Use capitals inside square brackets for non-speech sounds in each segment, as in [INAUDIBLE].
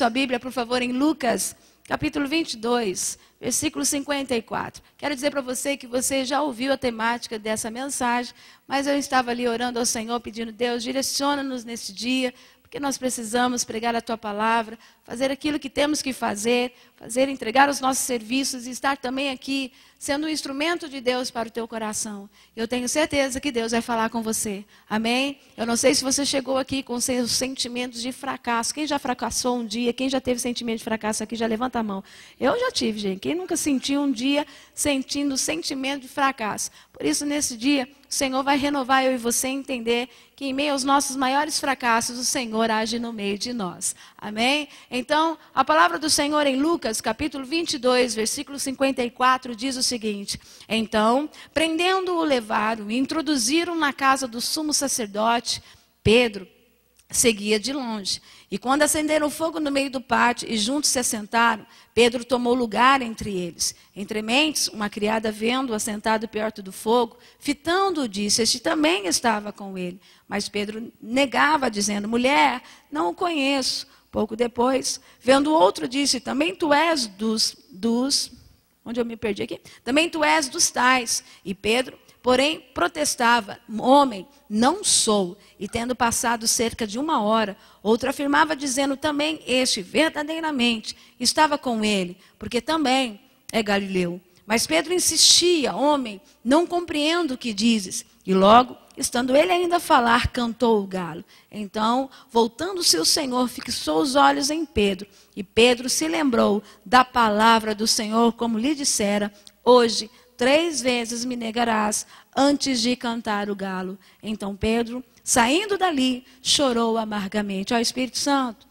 sua Bíblia, por favor, em Lucas, capítulo 22, versículo 54. Quero dizer para você que você já ouviu a temática dessa mensagem, mas eu estava ali orando ao Senhor, pedindo, Deus, direciona-nos nesse dia porque nós precisamos pregar a tua palavra, fazer aquilo que temos que fazer, fazer entregar os nossos serviços e estar também aqui sendo um instrumento de Deus para o teu coração. Eu tenho certeza que Deus vai falar com você. Amém? Eu não sei se você chegou aqui com seus sentimentos de fracasso. Quem já fracassou um dia, quem já teve sentimento de fracasso aqui, já levanta a mão. Eu já tive, gente. Quem nunca sentiu um dia sentindo sentimento de fracasso? Por isso nesse dia o Senhor vai renovar eu e você entender que em meio aos nossos maiores fracassos, o Senhor age no meio de nós. Amém? Então, a palavra do Senhor em Lucas, capítulo 22, versículo 54, diz o seguinte: Então, prendendo-o, levaram e introduziram na casa do sumo sacerdote, Pedro seguia de longe. E quando acenderam fogo no meio do pátio e juntos se assentaram, Pedro tomou lugar entre eles. Entre mentes, uma criada vendo-o assentado perto do fogo, fitando-o, disse: Este também estava com ele. Mas Pedro negava, dizendo: Mulher, não o conheço. Pouco depois, vendo outro, disse: Também tu és dos. dos Onde eu me perdi aqui? Também tu és dos tais. E Pedro Porém, protestava: Homem, não sou. E tendo passado cerca de uma hora, outro afirmava, dizendo também: Este verdadeiramente estava com ele, porque também é galileu. Mas Pedro insistia: Homem, não compreendo o que dizes. E logo, estando ele ainda a falar, cantou o galo. Então, voltando-se o Senhor, fixou os olhos em Pedro. E Pedro se lembrou da palavra do Senhor, como lhe dissera: Hoje Três vezes me negarás antes de cantar o galo. Então Pedro, saindo dali, chorou amargamente. Ó Espírito Santo,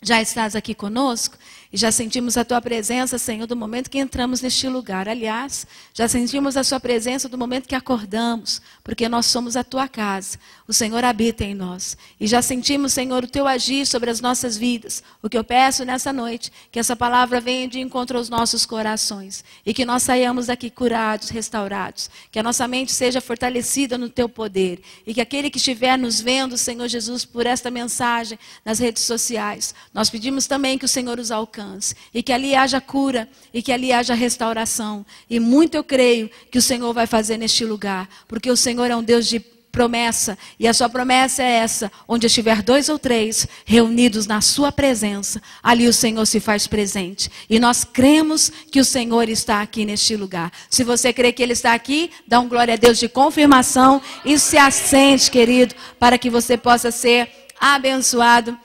já estás aqui conosco? E já sentimos a tua presença, Senhor, do momento que entramos neste lugar. Aliás, já sentimos a sua presença do momento que acordamos, porque nós somos a tua casa. O Senhor habita em nós. E já sentimos, Senhor, o teu agir sobre as nossas vidas. O que eu peço nessa noite, que essa palavra venha de encontro aos nossos corações e que nós saiamos daqui curados, restaurados, que a nossa mente seja fortalecida no teu poder e que aquele que estiver nos vendo, Senhor Jesus, por esta mensagem nas redes sociais, nós pedimos também que o Senhor os alcance alcance, e que ali haja cura, e que ali haja restauração. E muito eu creio que o Senhor vai fazer neste lugar, porque o Senhor é um Deus de promessa, e a sua promessa é essa: onde estiver dois ou três reunidos na sua presença, ali o Senhor se faz presente. E nós cremos que o Senhor está aqui neste lugar. Se você crê que Ele está aqui, dá um glória a Deus de confirmação e se assente, querido, para que você possa ser abençoado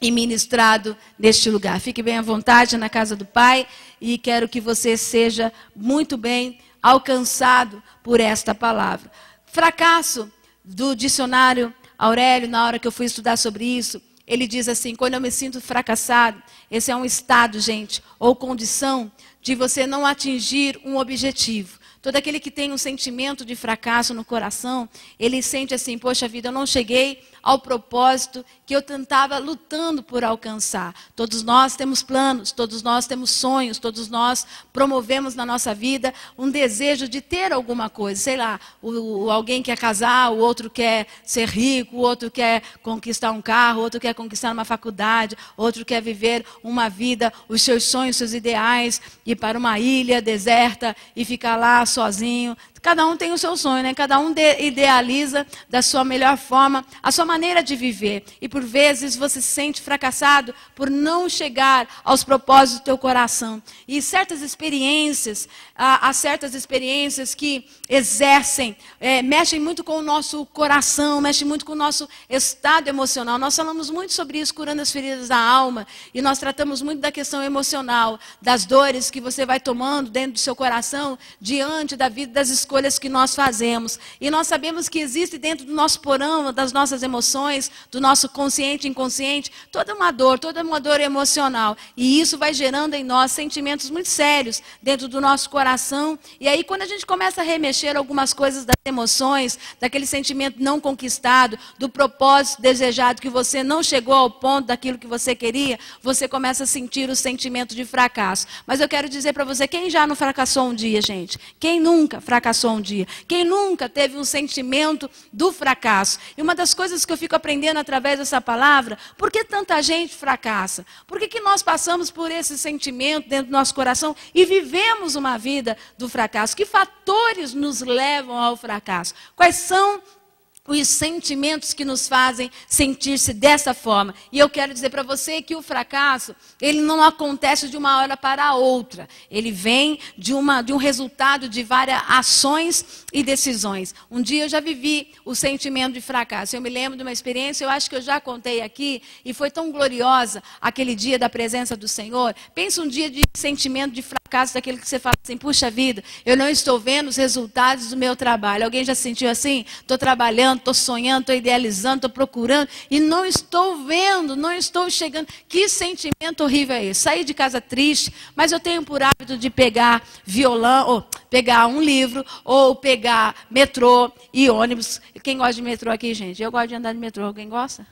e ministrado neste lugar. Fique bem à vontade na casa do Pai e quero que você seja muito bem alcançado por esta palavra. Fracasso do dicionário Aurélio, na hora que eu fui estudar sobre isso, ele diz assim: quando eu me sinto fracassado, esse é um estado, gente, ou condição de você não atingir um objetivo. Todo aquele que tem um sentimento de fracasso no coração, ele sente assim: poxa vida, eu não cheguei ao propósito que eu tentava lutando por alcançar. Todos nós temos planos, todos nós temos sonhos, todos nós promovemos na nossa vida um desejo de ter alguma coisa. Sei lá, o, o alguém quer casar, o outro quer ser rico, o outro quer conquistar um carro, o outro quer conquistar uma faculdade, outro quer viver uma vida, os seus sonhos, seus ideais, ir para uma ilha deserta e ficar lá sozinho, Cada um tem o seu sonho, né? Cada um idealiza da sua melhor forma a sua maneira de viver. E por vezes você se sente fracassado por não chegar aos propósitos do teu coração. E certas experiências, há, há certas experiências que exercem, é, mexem muito com o nosso coração, mexem muito com o nosso estado emocional. Nós falamos muito sobre isso, curando as feridas da alma, e nós tratamos muito da questão emocional, das dores que você vai tomando dentro do seu coração, diante da vida das escolhas que nós fazemos. E nós sabemos que existe dentro do nosso porão, das nossas emoções, do nosso consciente e inconsciente, toda uma dor, toda uma dor emocional. E isso vai gerando em nós sentimentos muito sérios dentro do nosso coração. E aí, quando a gente começa a remexer algumas coisas das emoções, daquele sentimento não conquistado, do propósito desejado que você não chegou ao ponto daquilo que você queria, você começa a sentir o sentimento de fracasso. Mas eu quero dizer para você, quem já não fracassou um dia, gente? Quem nunca fracassou? fracassou um dia? Quem nunca teve um sentimento do fracasso? E uma das coisas que eu fico aprendendo através dessa palavra, por que tanta gente fracassa? Por que, que nós passamos por esse sentimento dentro do nosso coração e vivemos uma vida do fracasso? Que fatores nos levam ao fracasso? Quais são os sentimentos que nos fazem sentir-se dessa forma. E eu quero dizer para você que o fracasso, ele não acontece de uma hora para a outra. Ele vem de, uma, de um resultado de várias ações e decisões. Um dia eu já vivi o sentimento de fracasso. Eu me lembro de uma experiência, eu acho que eu já contei aqui, e foi tão gloriosa aquele dia da presença do Senhor. Pensa um dia de sentimento de fracasso caso daquele que você fala assim, puxa vida, eu não estou vendo os resultados do meu trabalho. Alguém já sentiu assim? Estou trabalhando, estou sonhando, estou idealizando, estou procurando e não estou vendo, não estou chegando. Que sentimento horrível é esse? Saí de casa triste, mas eu tenho por hábito de pegar violão, ou pegar um livro, ou pegar metrô e ônibus. Quem gosta de metrô aqui, gente? Eu gosto de andar de metrô. Alguém gosta?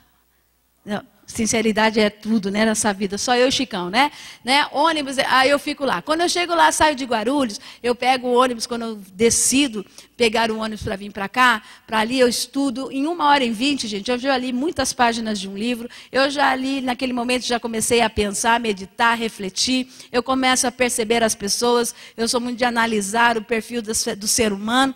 Não, sinceridade é tudo, né, nessa vida. Só eu e Chicão, né? né? Ônibus, aí eu fico lá. Quando eu chego lá, saio de Guarulhos, eu pego o ônibus, quando eu decido pegar o ônibus para vir para cá, para ali eu estudo em uma hora e vinte, gente. Eu já li muitas páginas de um livro, eu já li, naquele momento já comecei a pensar, meditar, refletir. Eu começo a perceber as pessoas, eu sou muito de analisar o perfil do ser humano.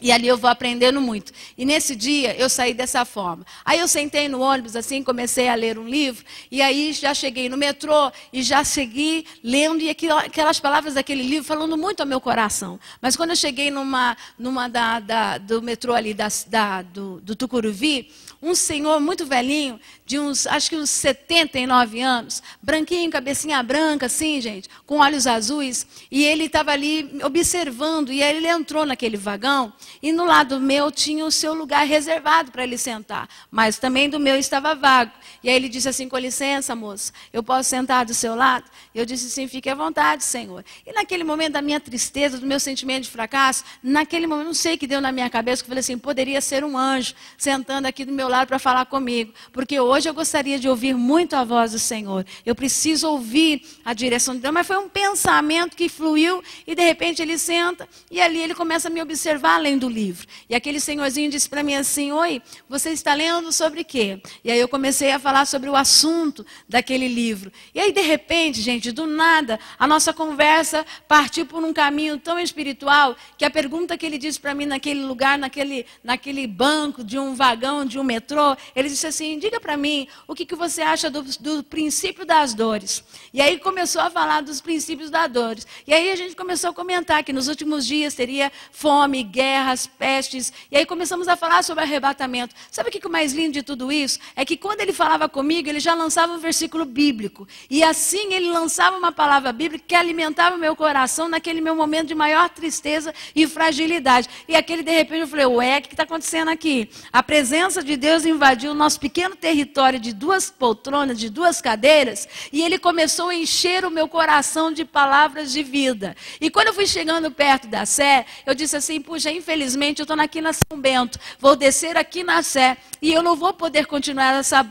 E ali eu vou aprendendo muito. E nesse dia eu saí dessa forma. Aí eu sentei no ônibus assim, comecei a ler um livro, e aí já cheguei no metrô e já segui lendo e aquelas palavras daquele livro falando muito ao meu coração. Mas quando eu cheguei numa, numa da, da do metrô ali da, da do, do Tucuruvi, um senhor muito velhinho de uns, acho que uns 79 anos, branquinho, cabecinha branca, assim, gente, com olhos azuis, e ele estava ali observando, e aí ele entrou naquele vagão, e no lado meu tinha o seu lugar reservado para ele sentar, mas também do meu estava vago. E aí ele disse assim: com licença, moça, eu posso sentar do seu lado? Eu disse assim: fique à vontade, senhor. E naquele momento da minha tristeza, do meu sentimento de fracasso, naquele momento, não sei o que deu na minha cabeça, que eu falei assim: poderia ser um anjo sentando aqui do meu lado para falar comigo, porque hoje Hoje eu gostaria de ouvir muito a voz do Senhor. Eu preciso ouvir a direção de Deus. Mas foi um pensamento que fluiu e de repente ele senta e ali ele começa a me observar além do livro. E aquele senhorzinho disse para mim assim: Oi, você está lendo sobre quê? E aí eu comecei a falar sobre o assunto daquele livro. E aí de repente, gente, do nada, a nossa conversa partiu por um caminho tão espiritual que a pergunta que ele disse para mim naquele lugar, naquele, naquele banco de um vagão, de um metrô, ele disse assim: Diga para mim mim o que, que você acha do, do princípio das dores. E aí começou a falar dos princípios das dores. E aí a gente começou a comentar que nos últimos dias teria fome, guerras, pestes. E aí começamos a falar sobre arrebatamento. Sabe o que, que o mais lindo de tudo isso? É que quando ele falava comigo, ele já lançava um versículo bíblico. E assim ele lançava uma palavra bíblica que alimentava o meu coração naquele meu momento de maior tristeza e fragilidade. E aquele de repente eu falei, ué, o que está acontecendo aqui? A presença de Deus invadiu o nosso pequeno território auditório de duas poltronas, de duas cadeiras, e ele começou a encher o meu coração de palavras de vida. E quando eu fui chegando perto da Sé, eu disse assim: puxa, infelizmente eu estou aqui na São Bento, vou descer aqui na Sé, e eu não vou poder continuar essa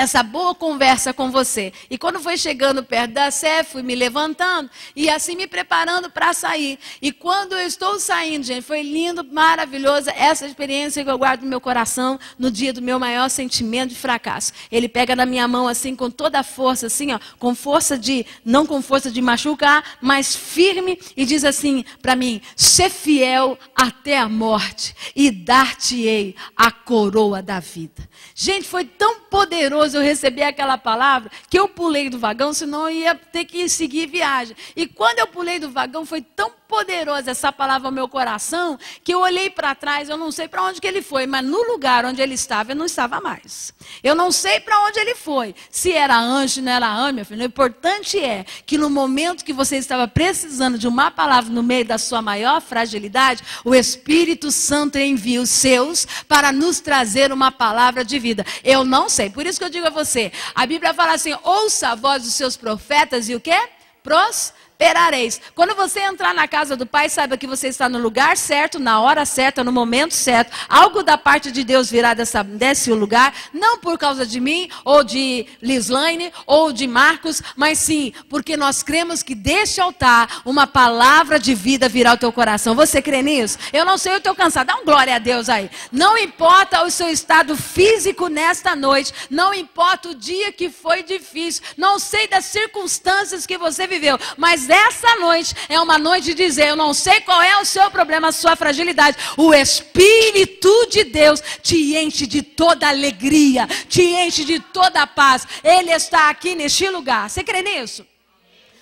essa boa conversa com você. E quando foi chegando perto da Sé, fui me levantando e assim me preparando para sair. E quando eu estou saindo, gente, foi lindo, maravilhoso essa experiência que eu guardo no meu coração no dia do meu maior sentimento de fracasso. Ele pega na minha mão assim com toda a força, assim, ó, com força de não com força de machucar, mas firme e diz assim para mim: "Ser fiel até a morte e dar-te-ei a coroa da vida". Gente, foi tão poderoso depois eu recebi aquela palavra que eu pulei do vagão, senão eu ia ter que seguir viagem. E quando eu pulei do vagão, foi tão poderosa essa palavra ao meu coração, que eu olhei para trás, eu não sei para onde que ele foi, mas no lugar onde ele estava, eu não estava mais. Eu não sei para onde ele foi. Se era anjo, não era anjo, meu filho. O importante é que no momento que você estava precisando de uma palavra no meio da sua maior fragilidade, o Espírito Santo envia os seus para nos trazer uma palavra de vida. Eu não sei. Por isso que eu digo a você, a Bíblia fala assim: ouça a voz dos seus profetas e o quê? pros esperareis. Quando você entrar na casa do Pai, saiba que você está no lugar certo, na hora certa, no momento certo. Algo da parte de Deus virá dessa, desse lugar, não por causa de mim, ou de Lislaine, ou de Marcos, mas sim porque nós cremos que deste altar uma palavra de vida virá ao teu coração. Você crê nisso? Eu não sei, eu estou cansado. Dá um glória a Deus aí. Não importa o seu estado físico nesta noite, não importa o dia que foi difícil, não sei das circunstâncias que você viveu, mas essa noite é uma noite de dizer: eu não sei qual é o seu problema, a sua fragilidade. O Espírito de Deus te enche de toda alegria, te enche de toda paz. Ele está aqui neste lugar. Você crê nisso?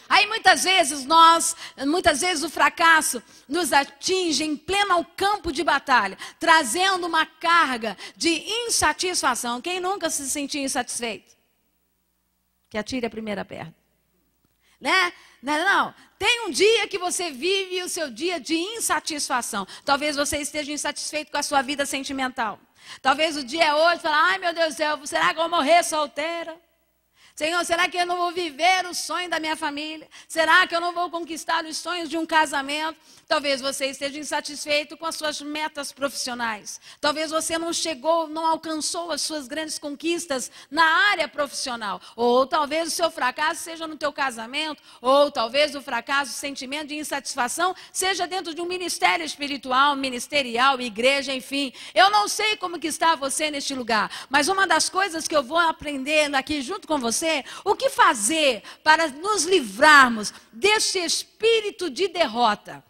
Aí muitas vezes nós, muitas vezes o fracasso nos atinge em pleno campo de batalha, trazendo uma carga de insatisfação. Quem nunca se sentiu insatisfeito? Que atire a primeira perna. Né? Não, né? não, tem um dia que você vive o seu dia de insatisfação. Talvez você esteja insatisfeito com a sua vida sentimental. Talvez o dia é hoje, fala, ai meu Deus do céu, será que eu vou morrer solteira? Senhor, será que eu não vou viver o sonho da minha família? Será que eu não vou conquistar os sonhos de um casamento? Talvez você esteja insatisfeito com as suas metas profissionais. Talvez você não chegou, não alcançou as suas grandes conquistas na área profissional. Ou talvez o seu fracasso seja no teu casamento, ou talvez o fracasso, o sentimento de insatisfação seja dentro de um ministério espiritual, ministerial, igreja, enfim. Eu não sei como que está você neste lugar, mas uma das coisas que eu vou aprendendo aqui junto com você você o que fazer para nos livrarmos desse espírito de derrota.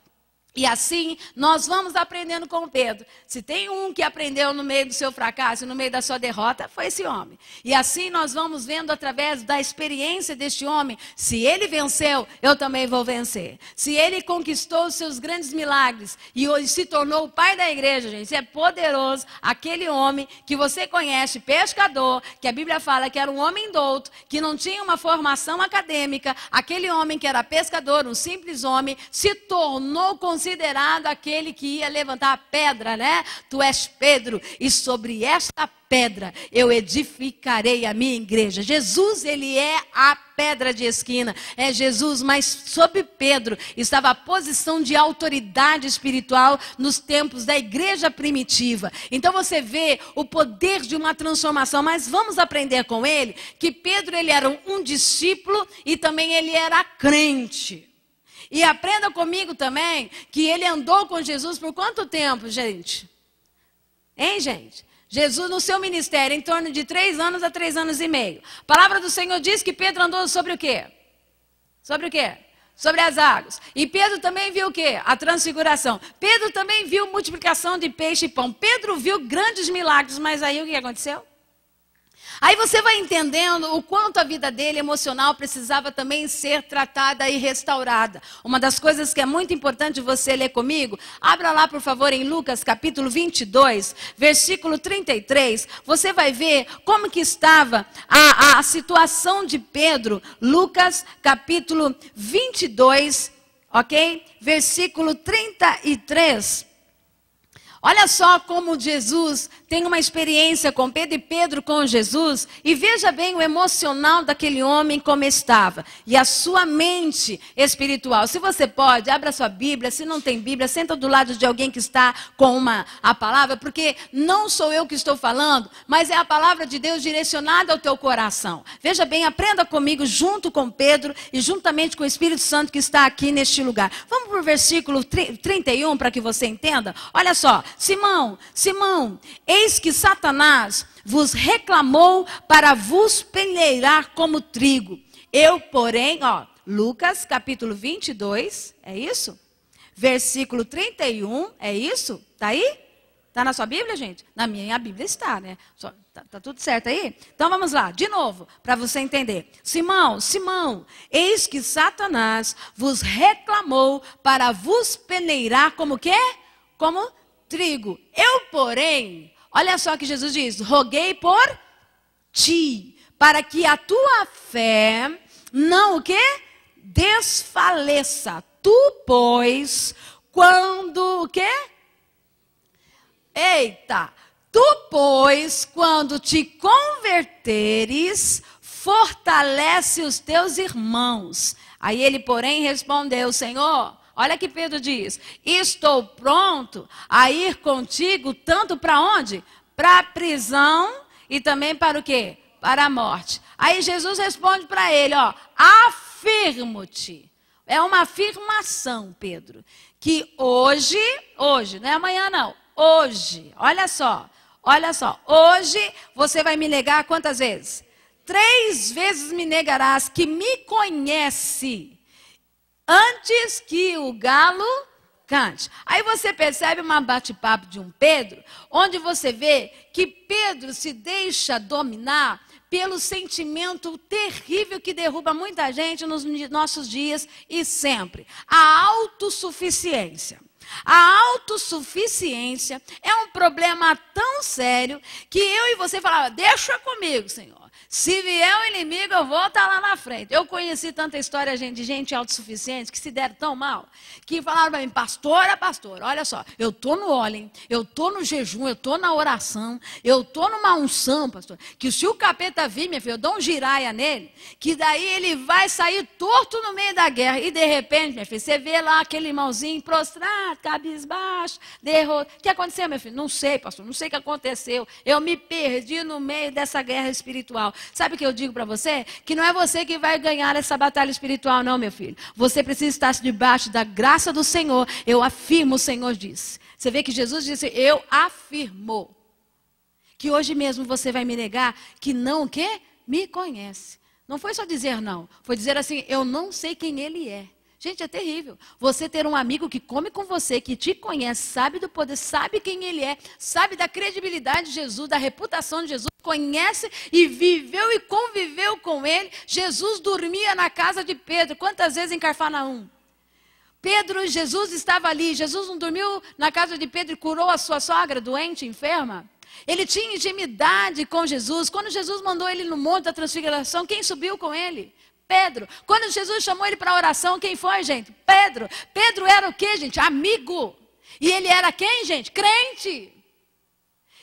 E assim nós vamos aprendendo com Pedro. Se tem um que aprendeu no meio do seu fracasso, no meio da sua derrota, foi esse homem. E assim nós vamos vendo através da experiência deste homem: se ele venceu, eu também vou vencer. Se ele conquistou os seus grandes milagres e hoje se tornou o pai da igreja, gente, é poderoso aquele homem que você conhece, pescador, que a Bíblia fala que era um homem douto, que não tinha uma formação acadêmica, aquele homem que era pescador, um simples homem, se tornou considerado considerado aquele que ia levantar a pedra, né? Tu és Pedro, e sobre esta pedra eu edificarei a minha igreja. Jesus, ele é a pedra de esquina. É Jesus, mas sobre Pedro estava a posição de autoridade espiritual nos tempos da igreja primitiva. Então você vê o poder de uma transformação, mas vamos aprender com ele que Pedro ele era um discípulo e também ele era crente. E aprenda comigo também que ele andou com Jesus por quanto tempo, gente? Hein, gente? Jesus, no seu ministério, em torno de três anos a três anos e meio. A palavra do Senhor diz que Pedro andou sobre o quê? Sobre o quê? Sobre as águas. E Pedro também viu o quê? A transfiguração. Pedro também viu multiplicação de peixe e pão. Pedro viu grandes milagres, mas aí o que aconteceu? Aí você vai entendendo o quanto a vida dele emocional precisava também ser tratada e restaurada. Uma das coisas que é muito importante você ler comigo, abra lá por favor em Lucas capítulo 22, versículo 33. Você vai ver como que estava a, a situação de Pedro. Lucas capítulo 22, ok? Versículo 33. Olha só como Jesus tem uma experiência com Pedro e Pedro com Jesus, e veja bem o emocional daquele homem como estava, e a sua mente espiritual. Se você pode, abra sua Bíblia, se não tem Bíblia, senta do lado de alguém que está com uma, a palavra, porque não sou eu que estou falando, mas é a palavra de Deus direcionada ao teu coração. Veja bem, aprenda comigo junto com Pedro e juntamente com o Espírito Santo que está aqui neste lugar. Vamos para o versículo 31 para que você entenda? Olha só, Simão, Simão, Eis que Satanás vos reclamou para vos peneirar como trigo. Eu, porém, ó, Lucas capítulo 22, é isso? Versículo 31, é isso? Tá aí? Tá na sua Bíblia, gente? Na minha Bíblia está, né? Só, tá, tá tudo certo aí? Então vamos lá, de novo, para você entender. Simão, Simão, eis que Satanás vos reclamou para vos peneirar como quê? Como trigo. Eu, porém, Olha só o que Jesus diz: roguei por ti, para que a tua fé não o quê? Desfaleça. Tu, pois, quando o quê? Eita! Tu, pois, quando te converteres, fortalece os teus irmãos. Aí ele, porém, respondeu: Senhor, Olha que Pedro diz: Estou pronto a ir contigo tanto para onde? Para a prisão e também para o quê? Para a morte. Aí Jesus responde para ele: Ó, afirmo-te. É uma afirmação, Pedro, que hoje, hoje, não é amanhã não, hoje, olha só, olha só, hoje você vai me negar quantas vezes? Três vezes me negarás que me conhece antes que o galo cante. Aí você percebe uma bate-papo de um Pedro, onde você vê que Pedro se deixa dominar pelo sentimento terrível que derruba muita gente nos nossos dias e sempre a autossuficiência. A autossuficiência é um problema tão sério que eu e você falava: deixa comigo, Senhor. Se vier o inimigo, eu vou estar tá lá na frente. Eu conheci tanta história de gente autossuficiente que se deram tão mal, que falaram para mim, pastora, pastora, olha só, eu estou no óleo, eu estou no jejum, eu estou na oração, eu estou numa unção, pastor, que se o capeta vir, minha filha, eu dou um giraia nele, que daí ele vai sair torto no meio da guerra. E de repente, minha filha, você vê lá aquele irmãozinho prostrado, cabisbaixo, derrotado. O que aconteceu, minha filha? Não sei, pastor, não sei o que aconteceu. Eu me perdi no meio dessa guerra espiritual. Sabe o que eu digo para você? Que não é você que vai ganhar essa batalha espiritual, não, meu filho. Você precisa estar debaixo da graça do Senhor. Eu afirmo, o Senhor disse. Você vê que Jesus disse: Eu afirmo. Que hoje mesmo você vai me negar que não o quê? Me conhece. Não foi só dizer não, foi dizer assim: Eu não sei quem ele é. Gente, é terrível. Você ter um amigo que come com você, que te conhece, sabe do poder, sabe quem ele é, sabe da credibilidade de Jesus, da reputação de Jesus, conhece e viveu e conviveu com ele. Jesus dormia na casa de Pedro. Quantas vezes em Carfanaum? Pedro e Jesus estava ali. Jesus não dormiu na casa de Pedro e curou a sua sogra doente, enferma? Ele tinha intimidade com Jesus. Quando Jesus mandou ele no Monte da Transfiguração, quem subiu com ele? Pedro. Quando Jesus chamou ele para oração, quem foi, gente? Pedro. Pedro era o quê, gente? Amigo. E ele era quem, gente? Crente.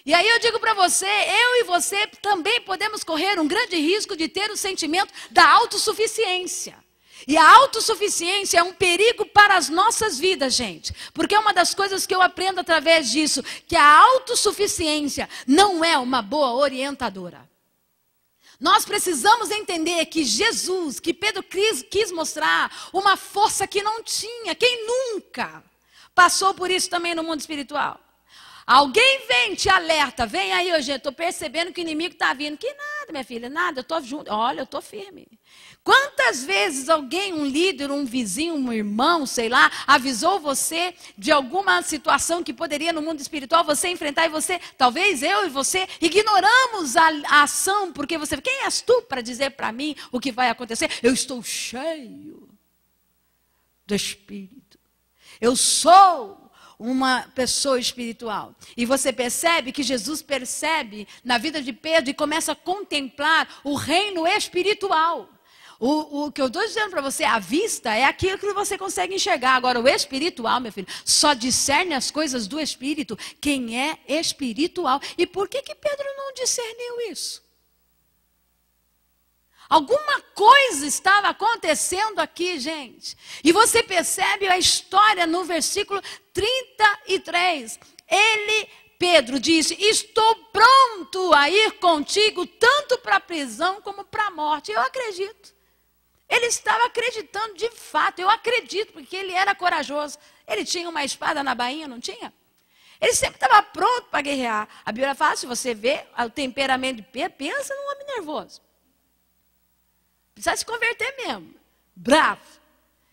E aí eu digo para você, eu e você também podemos correr um grande risco de ter o sentimento da autossuficiência. E a autossuficiência é um perigo para as nossas vidas, gente. Porque é uma das coisas que eu aprendo através disso, que a autossuficiência não é uma boa orientadora. Nós precisamos entender que Jesus, que Pedro quis mostrar, uma força que não tinha. Quem nunca passou por isso também no mundo espiritual? Alguém vem, te alerta. Vem aí, hoje, eu estou percebendo que o inimigo está vindo. Que nada, minha filha, nada, eu estou junto. Olha, eu estou firme. Quantas vezes alguém, um líder, um vizinho, um irmão, sei lá, avisou você de alguma situação que poderia no mundo espiritual você enfrentar e você, talvez eu e você, ignoramos a, a ação porque você, quem és tu para dizer para mim o que vai acontecer? Eu estou cheio do Espírito. Eu sou uma pessoa espiritual. E você percebe que Jesus percebe na vida de Pedro e começa a contemplar o reino espiritual. O, o que eu estou dizendo para você, a vista é aquilo que você consegue enxergar. Agora, o espiritual, meu filho, só discerne as coisas do espírito quem é espiritual. E por que, que Pedro não discerniu isso? Alguma coisa estava acontecendo aqui, gente. E você percebe a história no versículo 33. Ele, Pedro, disse: Estou pronto a ir contigo, tanto para a prisão como para a morte. Eu acredito ele estava acreditando de fato, eu acredito, porque ele era corajoso. Ele tinha uma espada na bainha, não tinha? Ele sempre estava pronto para guerrear. A Bíblia fala: se você vê o temperamento de Pedro, pensa num homem nervoso. Precisa se converter mesmo. Bravo,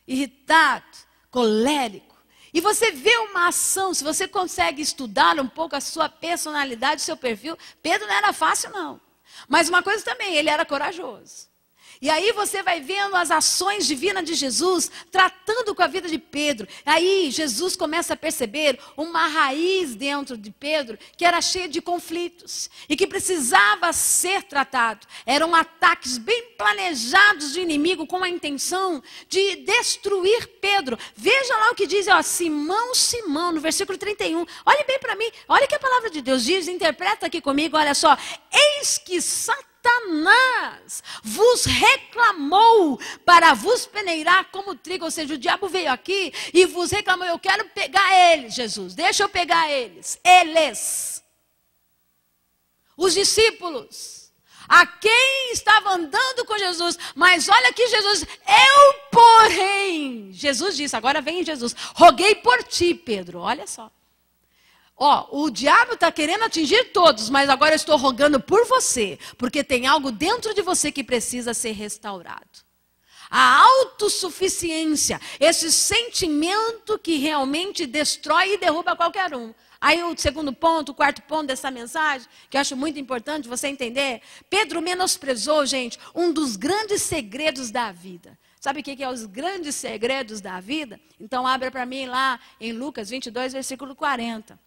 irritado, colérico. E você vê uma ação, se você consegue estudar um pouco a sua personalidade, o seu perfil. Pedro não era fácil, não. Mas uma coisa também, ele era corajoso. E aí você vai vendo as ações divinas de Jesus tratando com a vida de Pedro. Aí Jesus começa a perceber uma raiz dentro de Pedro que era cheia de conflitos e que precisava ser tratado. Eram ataques bem planejados do inimigo com a intenção de destruir Pedro. Veja lá o que diz, ó, Simão, Simão, no versículo 31. Olhe bem para mim, olha o que a palavra de Deus diz, interpreta aqui comigo, olha só. Eis que Satanás Satanás vos reclamou para vos peneirar como trigo. Ou seja, o diabo veio aqui e vos reclamou: Eu quero pegar eles, Jesus. Deixa eu pegar eles. Eles. Os discípulos. A quem estava andando com Jesus. Mas olha que Jesus. Eu, porém. Jesus disse: Agora vem Jesus. Roguei por ti, Pedro. Olha só. Ó, o diabo está querendo atingir todos, mas agora eu estou rogando por você, porque tem algo dentro de você que precisa ser restaurado. A autossuficiência, esse sentimento que realmente destrói e derruba qualquer um. Aí o segundo ponto, o quarto ponto dessa mensagem, que eu acho muito importante você entender, Pedro menosprezou, gente, um dos grandes segredos da vida. Sabe o que é os grandes segredos da vida? Então abra para mim lá em Lucas 22, versículo 40.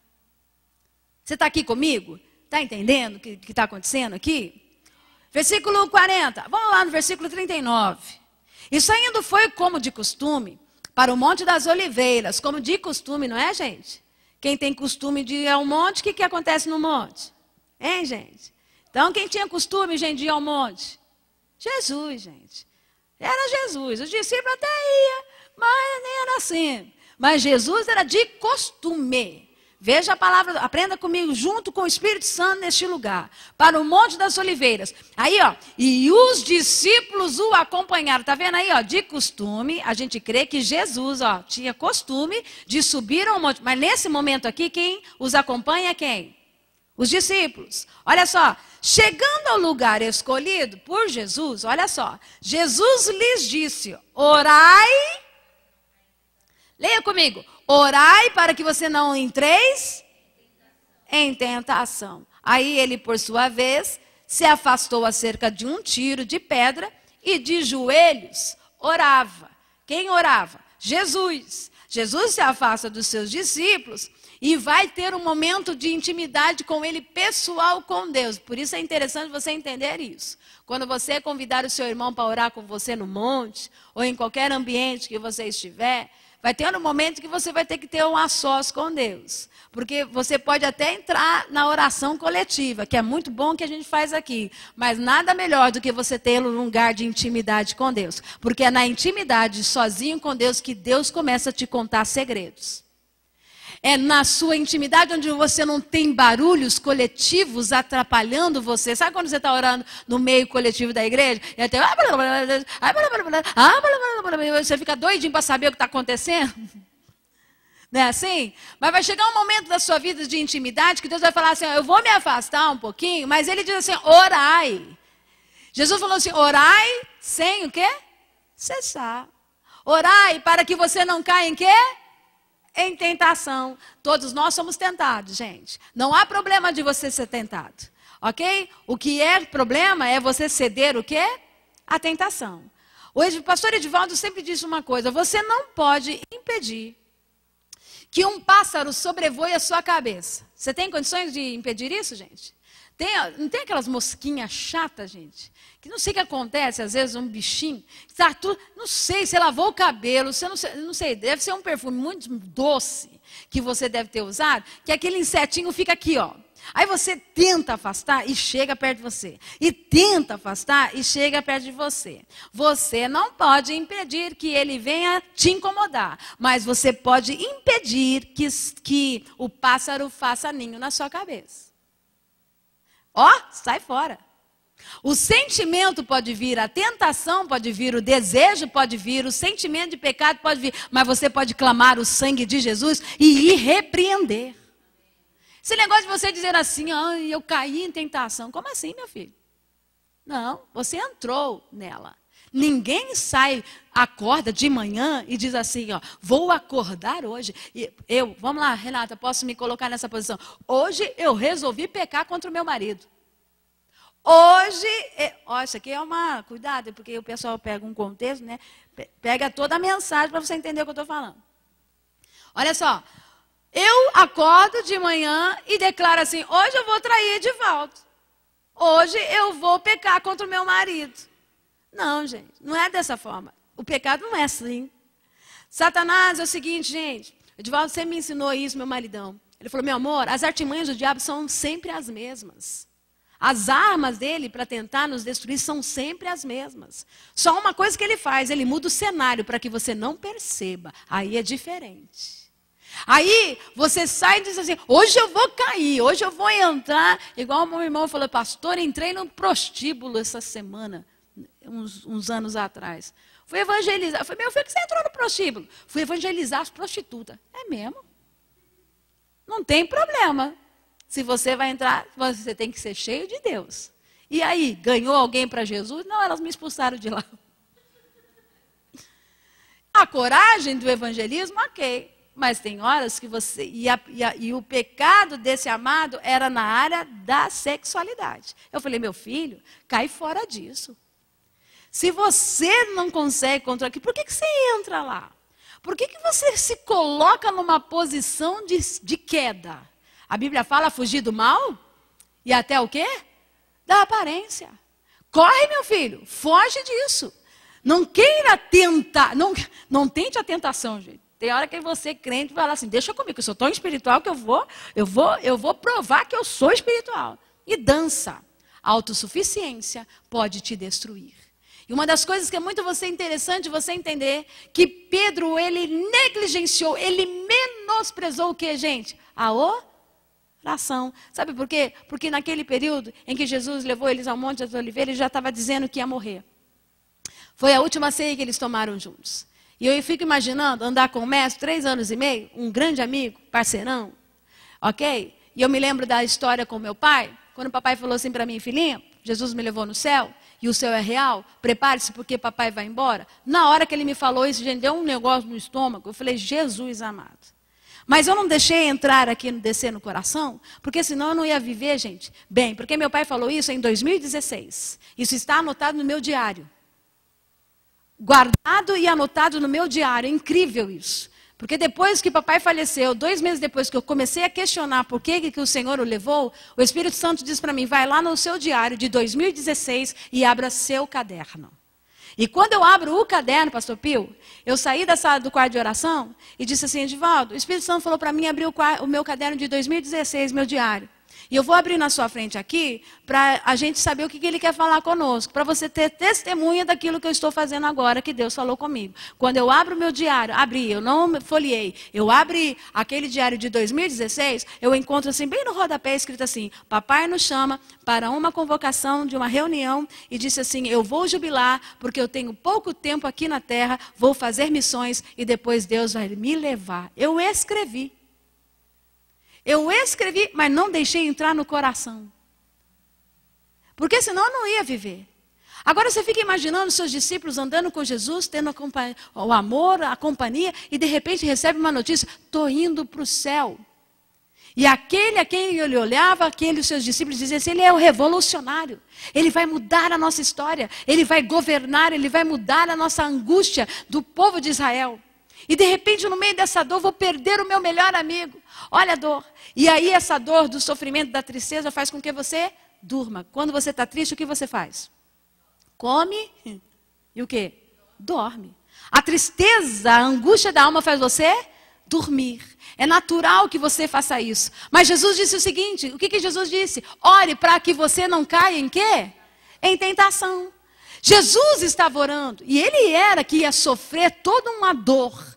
Você está aqui comigo? Está entendendo o que está acontecendo aqui? Versículo 40. Vamos lá no versículo 39. E saindo foi como de costume para o Monte das Oliveiras. Como de costume, não é, gente? Quem tem costume de ir ao monte, o que, que acontece no monte? Hein, gente? Então, quem tinha costume, gente, de ir ao monte? Jesus, gente. Era Jesus. Os discípulos até iam, mas nem era assim. Mas Jesus era de costume. Veja a palavra, aprenda comigo, junto com o Espírito Santo neste lugar, para o Monte das Oliveiras. Aí, ó, e os discípulos o acompanharam. Tá vendo aí, ó? De costume, a gente crê que Jesus, ó, tinha costume de subir ao monte. Mas nesse momento aqui, quem os acompanha é quem? Os discípulos. Olha só, chegando ao lugar escolhido por Jesus, olha só, Jesus lhes disse: orai. Leia comigo orai para que você não entreis em tentação. Aí ele, por sua vez, se afastou a cerca de um tiro de pedra e de joelhos orava. Quem orava? Jesus. Jesus se afasta dos seus discípulos e vai ter um momento de intimidade com ele pessoal com Deus. Por isso é interessante você entender isso. Quando você convidar o seu irmão para orar com você no monte ou em qualquer ambiente que você estiver, Vai ter um momento que você vai ter que ter um a sós com Deus. Porque você pode até entrar na oração coletiva, que é muito bom que a gente faz aqui. Mas nada melhor do que você tê-lo num lugar de intimidade com Deus. Porque é na intimidade, sozinho com Deus, que Deus começa a te contar segredos. É na sua intimidade onde você não tem barulhos coletivos atrapalhando você. Sabe quando você está orando no meio coletivo da igreja? E até. Ah, ah, ah, você fica doidinho para saber o que está acontecendo? [LAUGHS] Não é assim? Mas vai chegar um momento da sua vida de intimidade que Deus vai falar assim: eu vou me afastar um pouquinho, mas ele diz assim: orai. Jesus falou assim: orai sem o quê? Cessar. Orai para que você não caia em quê? em tentação. Todos nós somos tentados, gente. Não há problema de você ser tentado, ok? O que é problema é você ceder o quê? A tentação. O pastor Edivaldo sempre disse uma coisa: você não pode impedir que um pássaro sobrevoe a sua cabeça. Você tem condições de impedir isso, gente? Tem, não tem aquelas mosquinhas chatas, gente? Que não sei o que acontece, às vezes um bichinho, tá tudo, não sei, você lavou o cabelo, você não sei, não sei, deve ser um perfume muito doce que você deve ter usado, que aquele insetinho fica aqui, ó. Aí você tenta afastar e chega perto de você. E tenta afastar e chega perto de você. Você não pode impedir que ele venha te incomodar, mas você pode impedir que, que o pássaro faça ninho na sua cabeça. Ó, oh, sai fora. O sentimento pode vir, a tentação pode vir, o desejo pode vir, o sentimento de pecado pode vir, mas você pode clamar o sangue de Jesus e ir repreender. Esse negócio de você dizer assim, ah, eu caí em tentação. Como assim, meu filho? Não, você entrou nela. Ninguém sai acorda de manhã e diz assim, ó, vou acordar hoje. E eu, vamos lá, Renata, posso me colocar nessa posição? Hoje eu resolvi pecar contra o meu marido. Hoje, olha ó, isso aqui é uma, cuidado, porque o pessoal pega um contexto, né? Pega toda a mensagem para você entender o que eu estou falando. Olha só, eu acordo de manhã e declaro assim, hoje eu vou trair de volta. Hoje eu vou pecar contra o meu marido. Não, gente, não é dessa forma. O pecado não é assim. Satanás é o seguinte, gente. Edivaldo você me ensinou isso, meu maridão. Ele falou: meu amor, as artimanhas do diabo são sempre as mesmas. As armas dele para tentar nos destruir são sempre as mesmas. Só uma coisa que ele faz: ele muda o cenário para que você não perceba. Aí é diferente. Aí você sai e diz assim: hoje eu vou cair, hoje eu vou entrar. Igual o meu irmão falou: pastor, entrei num prostíbulo essa semana, uns, uns anos atrás. Fui evangelizar. foi meu filho, que você entrou no prostíbulo? Fui evangelizar as prostitutas. É mesmo? Não tem problema. Se você vai entrar, você tem que ser cheio de Deus. E aí, ganhou alguém para Jesus? Não, elas me expulsaram de lá. [LAUGHS] A coragem do evangelismo, ok. Mas tem horas que você. E, a, e, a, e, o pecado desse amado era na área da sexualidade. Eu falei, meu filho, cai fora disso. Se você não consegue controlar aquilo, por que, que você entra lá? Por que, que você se coloca numa posição de, de queda? A Bíblia fala fugir do mal e até o quê? Da aparência. Corre, meu filho, foge disso. Não queira tentar, não, não tente a tentação, gente. Tem hora que você crente vai lá assim, deixa comigo, eu sou tão espiritual que eu vou, eu vou, eu vou provar que eu sou espiritual. E dança. A autossuficiência pode te destruir. E uma das coisas que é muito você interessante você entender que Pedro ele negligenciou, ele menosprezou o que, gente? A oração. Sabe por quê? Porque naquele período em que Jesus levou eles ao Monte das Oliveiras, ele já estava dizendo que ia morrer. Foi a última ceia que eles tomaram juntos. E eu fico imaginando andar com o mestre três anos e meio, um grande amigo, parceirão, ok? E eu me lembro da história com meu pai, quando o papai falou assim para mim, filhinho, Jesus me levou no céu e o céu é real, prepare-se porque papai vai embora. Na hora que ele me falou isso, gente, deu um negócio no estômago. Eu falei, Jesus amado. Mas eu não deixei entrar aqui, descer no coração, porque senão eu não ia viver, gente. Bem, porque meu pai falou isso em 2016. Isso está anotado no meu diário. Guardado e anotado no meu diário. É incrível isso. Porque depois que papai faleceu, dois meses depois que eu comecei a questionar por que, que o Senhor o levou, o Espírito Santo diz para mim: vai lá no seu diário de 2016 e abra seu caderno. E quando eu abro o caderno, Pastor Pio, eu saí da sala do quarto de oração e disse assim: Edivaldo, o Espírito Santo falou para mim abrir o, o meu caderno de 2016, meu diário. E eu vou abrir na sua frente aqui para a gente saber o que, que ele quer falar conosco, para você ter testemunha daquilo que eu estou fazendo agora, que Deus falou comigo. Quando eu abro meu diário, abri, eu não folhei, eu abri aquele diário de 2016, eu encontro assim, bem no rodapé, escrito assim: Papai nos chama para uma convocação de uma reunião e disse assim: Eu vou jubilar, porque eu tenho pouco tempo aqui na terra, vou fazer missões e depois Deus vai me levar. Eu escrevi. Eu escrevi, mas não deixei entrar no coração. Porque senão eu não ia viver. Agora você fica imaginando seus discípulos andando com Jesus, tendo o amor, a companhia, e de repente recebe uma notícia: estou indo para o céu. E aquele a quem ele olhava, aquele os seus discípulos diziam assim, ele é o revolucionário. Ele vai mudar a nossa história, ele vai governar, ele vai mudar a nossa angústia do povo de Israel. E de repente, no meio dessa dor, vou perder o meu melhor amigo. Olha a dor. E aí, essa dor do sofrimento, da tristeza, faz com que você durma. Quando você está triste, o que você faz? Come e o que? Dorme. A tristeza, a angústia da alma faz você dormir. É natural que você faça isso. Mas Jesus disse o seguinte: o que, que Jesus disse? Ore para que você não caia em quê? Em tentação. Jesus estava orando e ele era que ia sofrer toda uma dor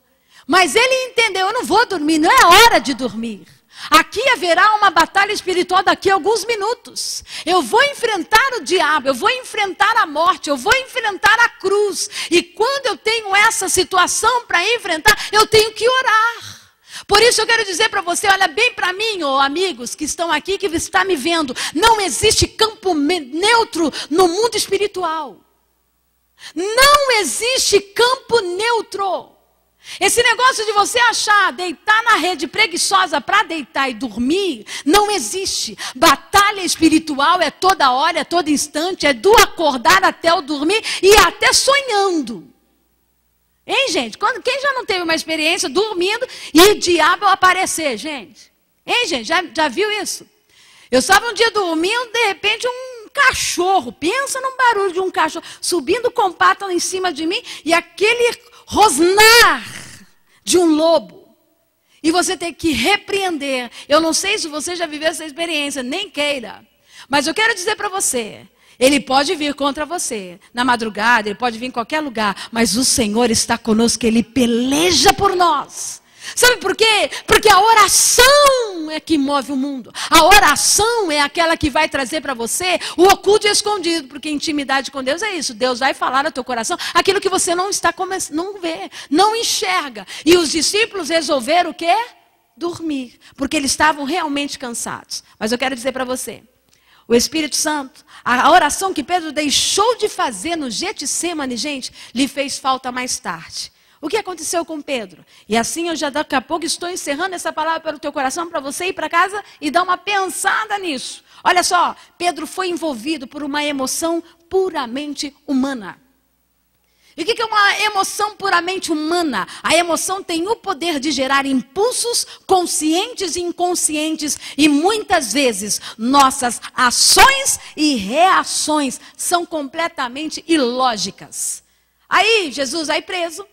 mas ele entendeu: eu não vou dormir, não é hora de dormir. Aqui haverá uma batalha espiritual daqui a alguns minutos. Eu vou enfrentar o diabo, eu vou enfrentar a morte, eu vou enfrentar a cruz. E quando eu tenho essa situação para enfrentar, eu tenho que orar. Por isso eu quero dizer para você, olha bem para mim, ó amigos que estão aqui, que está me vendo. Não existe campo neutro no mundo espiritual. Não existe campo neutro. Esse negócio de você achar deitar na rede preguiçosa para deitar e dormir não existe. Batalha espiritual é toda hora, é todo instante, é do acordar até o dormir e até sonhando. Hein, gente? Quando, quem já não teve uma experiência dormindo e o diabo aparecer, gente? Hein, gente? Já, já viu isso? Eu estava um dia dormindo, de repente um cachorro, pensa num barulho de um cachorro, subindo com pata em cima de mim e aquele rosnar de um lobo. E você tem que repreender. Eu não sei se você já viveu essa experiência, nem queira. Mas eu quero dizer para você: ele pode vir contra você. Na madrugada, ele pode vir em qualquer lugar. Mas o Senhor está conosco, ele peleja por nós. Sabe por quê? Porque a oração é que move o mundo. A oração é aquela que vai trazer para você o oculto e escondido, porque intimidade com Deus é isso. Deus vai falar ao teu coração aquilo que você não está não vê, não enxerga. E os discípulos resolveram o quê? Dormir, porque eles estavam realmente cansados. Mas eu quero dizer para você, o Espírito Santo, a oração que Pedro deixou de fazer no Getsemane, gente, lhe fez falta mais tarde. O que aconteceu com Pedro? E assim eu já daqui a pouco estou encerrando essa palavra para o teu coração, para você ir para casa e dar uma pensada nisso. Olha só, Pedro foi envolvido por uma emoção puramente humana. E o que é uma emoção puramente humana? A emoção tem o poder de gerar impulsos conscientes e inconscientes, e muitas vezes nossas ações e reações são completamente ilógicas. Aí Jesus aí preso,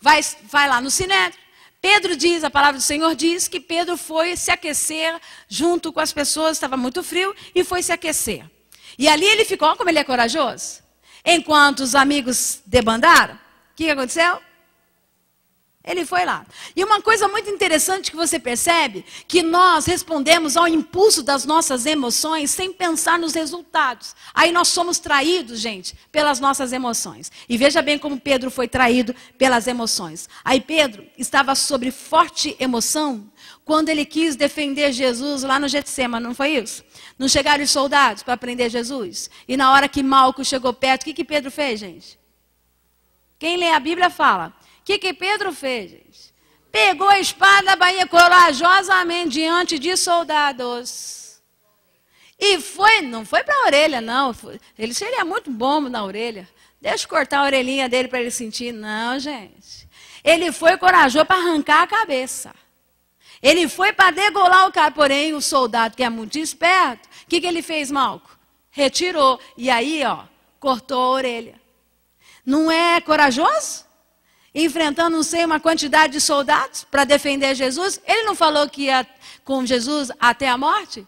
vai, vai lá no Sinédrio. Pedro diz, a palavra do Senhor diz que Pedro foi se aquecer junto com as pessoas, estava muito frio, e foi se aquecer. E ali ele ficou, olha como ele é corajoso. Enquanto os amigos debandaram, o que aconteceu? Ele foi lá. E uma coisa muito interessante que você percebe, que nós respondemos ao impulso das nossas emoções sem pensar nos resultados. Aí nós somos traídos, gente, pelas nossas emoções. E veja bem como Pedro foi traído pelas emoções. Aí Pedro estava sobre forte emoção quando ele quis defender Jesus lá no Getsema, não foi isso? Não chegaram os soldados para prender Jesus? E na hora que Malco chegou perto, o que, que Pedro fez, gente? Quem lê a Bíblia fala, que, que Pedro fez, Pegou a espada da Bahia corajosamente diante de soldados. E foi, não foi para a orelha, não. Ele seria muito bom na orelha. Deixa eu cortar a orelhinha dele para ele sentir. Não, gente. Ele foi corajoso para arrancar a cabeça. Ele foi para degolar o cara, porém o soldado, que é muito esperto, o que, que ele fez, Malco? Retirou. E aí, ó, cortou a orelha. Não é corajoso? enfrentando não sei uma quantidade de soldados para defender Jesus. Ele não falou que ia com Jesus até a morte?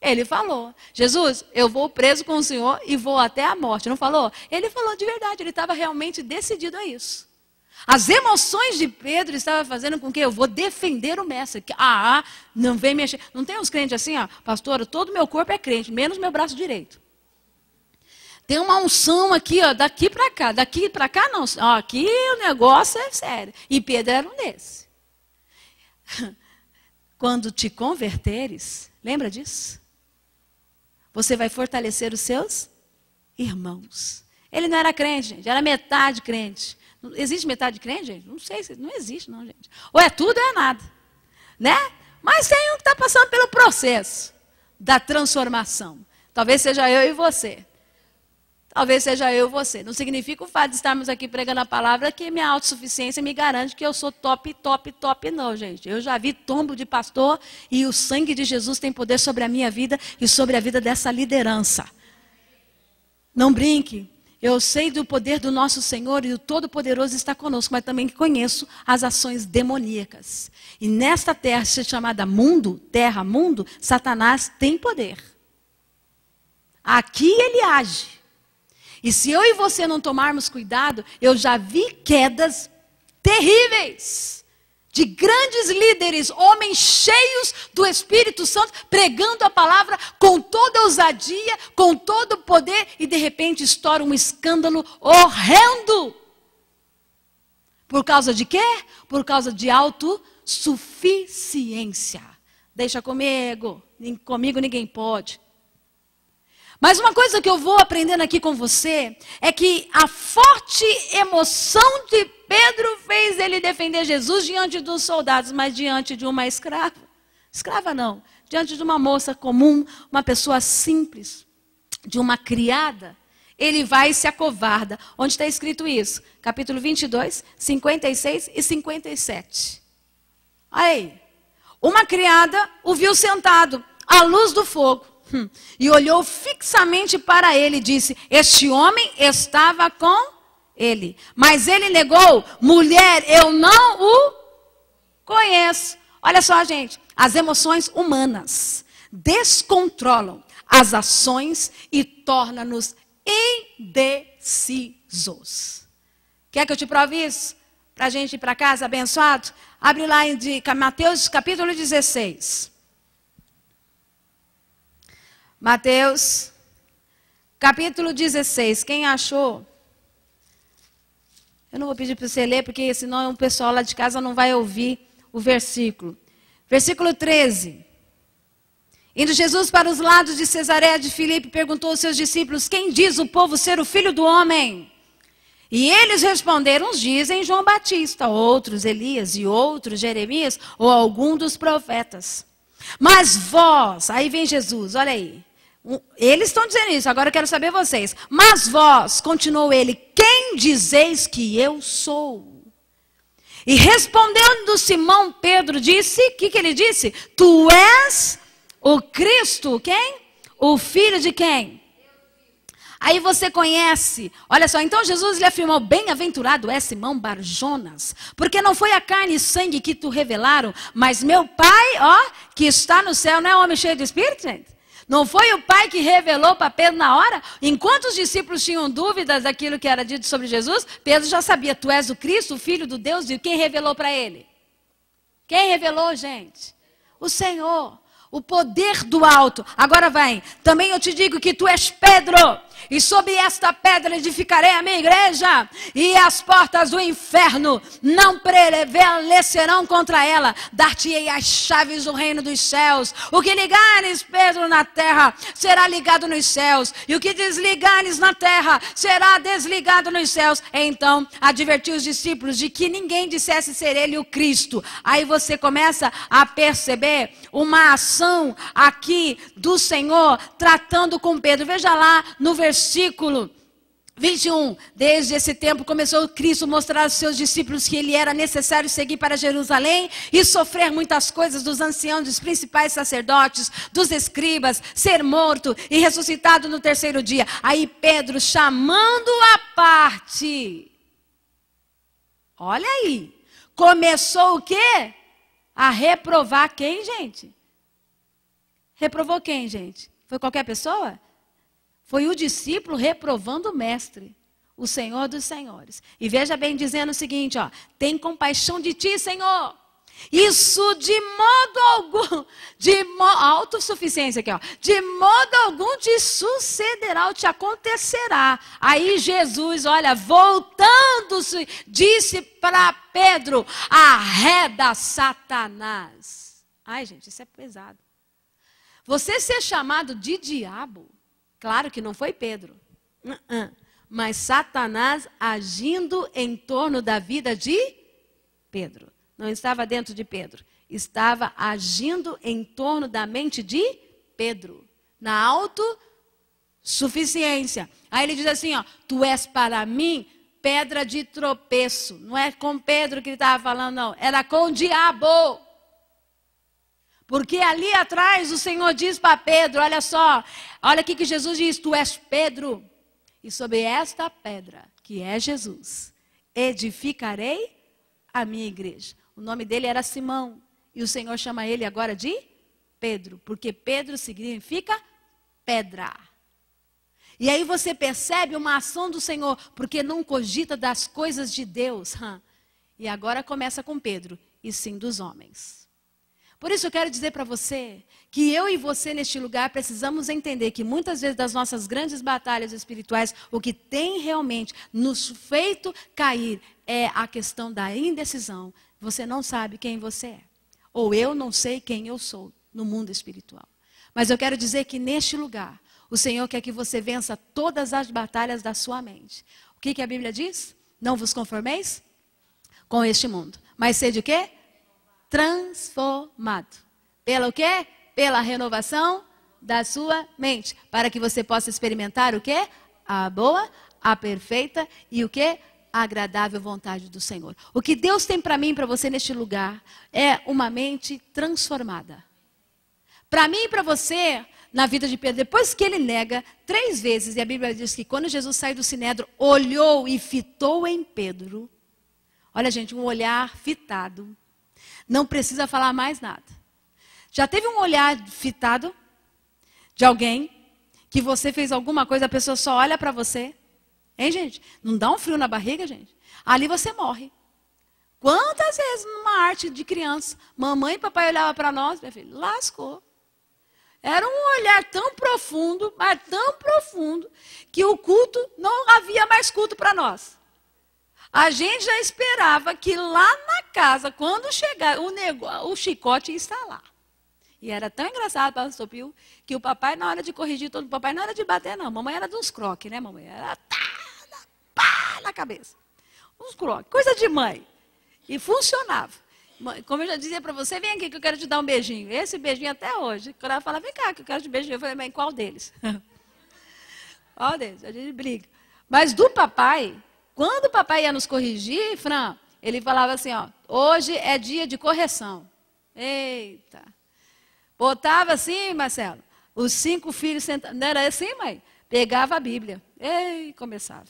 Ele falou: Jesus, eu vou preso com o Senhor e vou até a morte. Não falou? Ele falou de verdade, ele estava realmente decidido a isso. As emoções de Pedro estavam fazendo com que eu vou defender o mestre. Ah, ah, não vem mexer. Não tem uns crentes assim, ó, ah, pastor, todo meu corpo é crente, menos meu braço direito. Tem uma unção aqui, ó, daqui para cá. Daqui para cá não. Ó, aqui o negócio é sério. E Pedro era um desses. [LAUGHS] Quando te converteres, lembra disso? Você vai fortalecer os seus irmãos. Ele não era crente, gente. Era metade crente. Existe metade crente, gente? Não sei, não existe, não, gente. Ou é tudo ou é nada. Né? Mas tem um que está passando pelo processo da transformação. Talvez seja eu e você. Talvez seja eu você. Não significa o fato de estarmos aqui pregando a palavra que minha autossuficiência me garante que eu sou top, top, top, não, gente. Eu já vi tombo de pastor e o sangue de Jesus tem poder sobre a minha vida e sobre a vida dessa liderança. Não brinque. Eu sei do poder do nosso Senhor e o Todo-Poderoso está conosco, mas também conheço as ações demoníacas. E nesta terra, se chamada mundo, terra, mundo, Satanás tem poder. Aqui ele age e se eu e você não tomarmos cuidado, eu já vi quedas terríveis de grandes líderes, homens cheios do Espírito Santo, pregando a palavra com toda ousadia, com todo poder, e de repente estoura um escândalo horrendo. Por causa de quê? Por causa de autossuficiência. Deixa comigo, comigo ninguém pode. Mas uma coisa que eu vou aprendendo aqui com você é que a forte emoção de Pedro fez ele defender Jesus diante dos soldados, mas diante de uma escrava. Escrava não, diante de uma moça comum, uma pessoa simples, de uma criada. Ele vai e se acovarda. Onde está escrito isso? Capítulo 22, 56 e 57. Aí, uma criada o viu sentado à luz do fogo Hum. E olhou fixamente para ele e disse: Este homem estava com ele. Mas ele negou: Mulher, eu não o conheço. Olha só, gente, as emoções humanas descontrolam as ações e tornam-nos indecisos. Quer que eu te prove isso? Para a gente ir para casa abençoado? Abre lá em Mateus capítulo 16. Mateus, capítulo 16. Quem achou? Eu não vou pedir para você ler, porque senão o pessoal lá de casa não vai ouvir o versículo. Versículo 13. Indo Jesus para os lados de Cesareia de Filipe, perguntou aos seus discípulos: Quem diz o povo ser o filho do homem? E eles responderam: Uns dizem João Batista, outros Elias e outros Jeremias ou algum dos profetas. Mas vós, aí vem Jesus, olha aí. Eles estão dizendo isso, agora eu quero saber vocês. Mas vós, continuou ele, quem dizeis que eu sou? E respondendo Simão Pedro, disse: O que, que ele disse? Tu és o Cristo, quem? O filho de quem? Aí você conhece. Olha só, então Jesus lhe afirmou: Bem-aventurado é Simão Barjonas, porque não foi a carne e sangue que tu revelaram, mas meu Pai, ó, que está no céu, não é homem cheio de espírito, gente? Não foi o pai que revelou para Pedro na hora? Enquanto os discípulos tinham dúvidas daquilo que era dito sobre Jesus, Pedro já sabia: Tu és o Cristo, o Filho do Deus, e quem revelou para ele? Quem revelou, gente? O Senhor, o poder do alto. Agora vem, também eu te digo que tu és Pedro. E sob esta pedra edificarei a minha igreja, e as portas do inferno não prevalecerão contra ela. Dar-te-ei as chaves do reino dos céus. O que ligares, Pedro, na terra será ligado nos céus, e o que desligares na terra será desligado nos céus. Então advertiu os discípulos de que ninguém dissesse ser ele o Cristo. Aí você começa a perceber uma ação aqui do Senhor tratando com Pedro. Veja lá no versículo versículo 21, desde esse tempo começou Cristo mostrar aos seus discípulos que ele era necessário seguir para Jerusalém e sofrer muitas coisas dos anciãos, dos principais sacerdotes, dos escribas, ser morto e ressuscitado no terceiro dia. Aí Pedro, chamando a parte, olha aí, começou o quê? A reprovar quem, gente? Reprovou quem, gente? Foi qualquer pessoa? Foi o discípulo reprovando o mestre, o Senhor dos senhores. E veja bem dizendo o seguinte, ó: "Tem compaixão de ti, Senhor". Isso de modo algum, de mo autossuficiência aqui, ó. De modo algum te sucederá ou te acontecerá. Aí Jesus, olha, voltando-se, disse para Pedro: arreda Satanás. Ai, gente, isso é pesado. Você ser chamado de diabo Claro que não foi Pedro. Uh -uh. Mas Satanás agindo em torno da vida de Pedro. Não estava dentro de Pedro. Estava agindo em torno da mente de Pedro. Na autossuficiência. Aí ele diz assim: ó, Tu és para mim pedra de tropeço. Não é com Pedro que ele estava falando, não. Era com o diabo. Porque ali atrás o Senhor diz para Pedro: olha só, olha o que Jesus diz: Tu és Pedro, e sobre esta pedra, que é Jesus, edificarei a minha igreja. O nome dele era Simão, e o Senhor chama ele agora de Pedro, porque Pedro significa pedra. E aí você percebe uma ação do Senhor, porque não cogita das coisas de Deus. E agora começa com Pedro, e sim dos homens. Por isso eu quero dizer para você que eu e você neste lugar precisamos entender que muitas vezes das nossas grandes batalhas espirituais, o que tem realmente nos feito cair é a questão da indecisão. Você não sabe quem você é, ou eu não sei quem eu sou no mundo espiritual. Mas eu quero dizer que neste lugar, o Senhor quer que você vença todas as batalhas da sua mente. O que, que a Bíblia diz? Não vos conformeis com este mundo, mas sede o quê? transformado. Pela quê? Pela renovação da sua mente, para que você possa experimentar o quê? A boa, a perfeita e o quê? A agradável vontade do Senhor. O que Deus tem para mim, para você neste lugar, é uma mente transformada. Para mim e para você, na vida de Pedro, depois que ele nega três vezes, e a Bíblia diz que quando Jesus saiu do sinédrio, olhou e fitou em Pedro. Olha, gente, um olhar fitado não precisa falar mais nada. Já teve um olhar fitado de alguém que você fez alguma coisa, a pessoa só olha para você? Hein, gente? Não dá um frio na barriga, gente? Ali você morre. Quantas vezes numa arte de criança, mamãe e papai olhavam para nós, meu filho, lascou. Era um olhar tão profundo, mas tão profundo, que o culto, não havia mais culto para nós. A gente já esperava que lá na casa, quando chegar, o, negócio, o chicote ia lá. E era tão engraçado, pastor Pio, que o papai, na hora de corrigir todo, o papai não era de bater, não. Mamãe era de uns croques, né, mamãe? Era tá, na, pá, na cabeça. Uns croques, coisa de mãe. E funcionava. Como eu já dizia para você, vem aqui que eu quero te dar um beijinho. Esse beijinho até hoje. Quando ela fala, vem cá que eu quero te beijinho, eu falei, mãe, qual deles? [LAUGHS] qual deles? A gente briga. Mas do papai, quando o papai ia nos corrigir, Fran, ele falava assim, ó, hoje é dia de correção. Eita. Botava assim, Marcelo, os cinco filhos sentados, não era assim, mãe? Pegava a Bíblia, Ei, começava.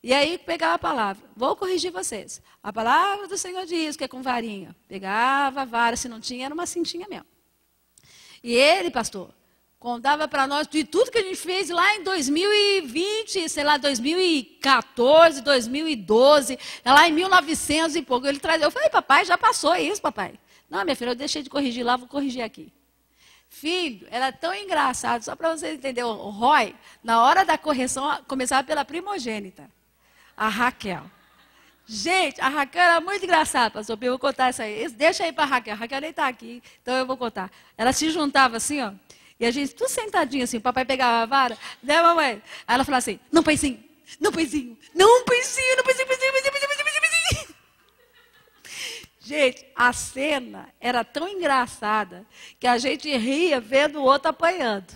E aí pegava a palavra, vou corrigir vocês. A palavra do Senhor diz que é com varinha. Pegava a vara, se não tinha, era uma cintinha mesmo. E ele, pastor, Contava para nós de tudo que a gente fez lá em 2020, sei lá, 2014, 2012, lá em 1900 e pouco. Ele trazia. eu falei, papai, já passou isso, papai. Não, minha filha, eu deixei de corrigir lá, vou corrigir aqui. Filho, era tão engraçado, só para vocês entenderem, o Roy, na hora da correção, começava pela primogênita, a Raquel. Gente, a Raquel era muito engraçada, pastor, eu vou contar isso aí. Deixa aí para a Raquel, a Raquel nem está aqui, então eu vou contar. Ela se juntava assim, ó e a gente, tudo sentadinho assim, o papai pegava a vara, né, mamãe? Aí ela falava assim: não, paizinho, não, paizinho, não, paizinho, não, paizinho, paizinho, paizinho, paizinho, paizinho, paizinho. Gente, a cena era tão engraçada que a gente ria vendo o outro apanhando.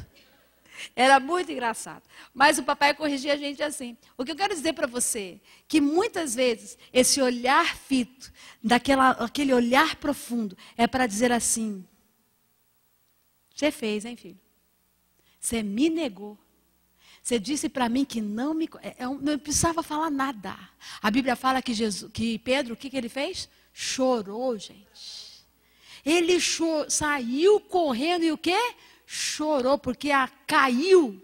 Era muito engraçado. Mas o papai corrigia a gente assim. O que eu quero dizer para você, que muitas vezes esse olhar fito, daquela, aquele olhar profundo, é para dizer assim: você fez, hein, filho? Você me negou. Você disse para mim que não me. Eu é, é não precisava falar nada. A Bíblia fala que, Jesus, que Pedro, o que, que ele fez? Chorou, gente. Ele saiu correndo e o quê? Chorou, porque a caiu.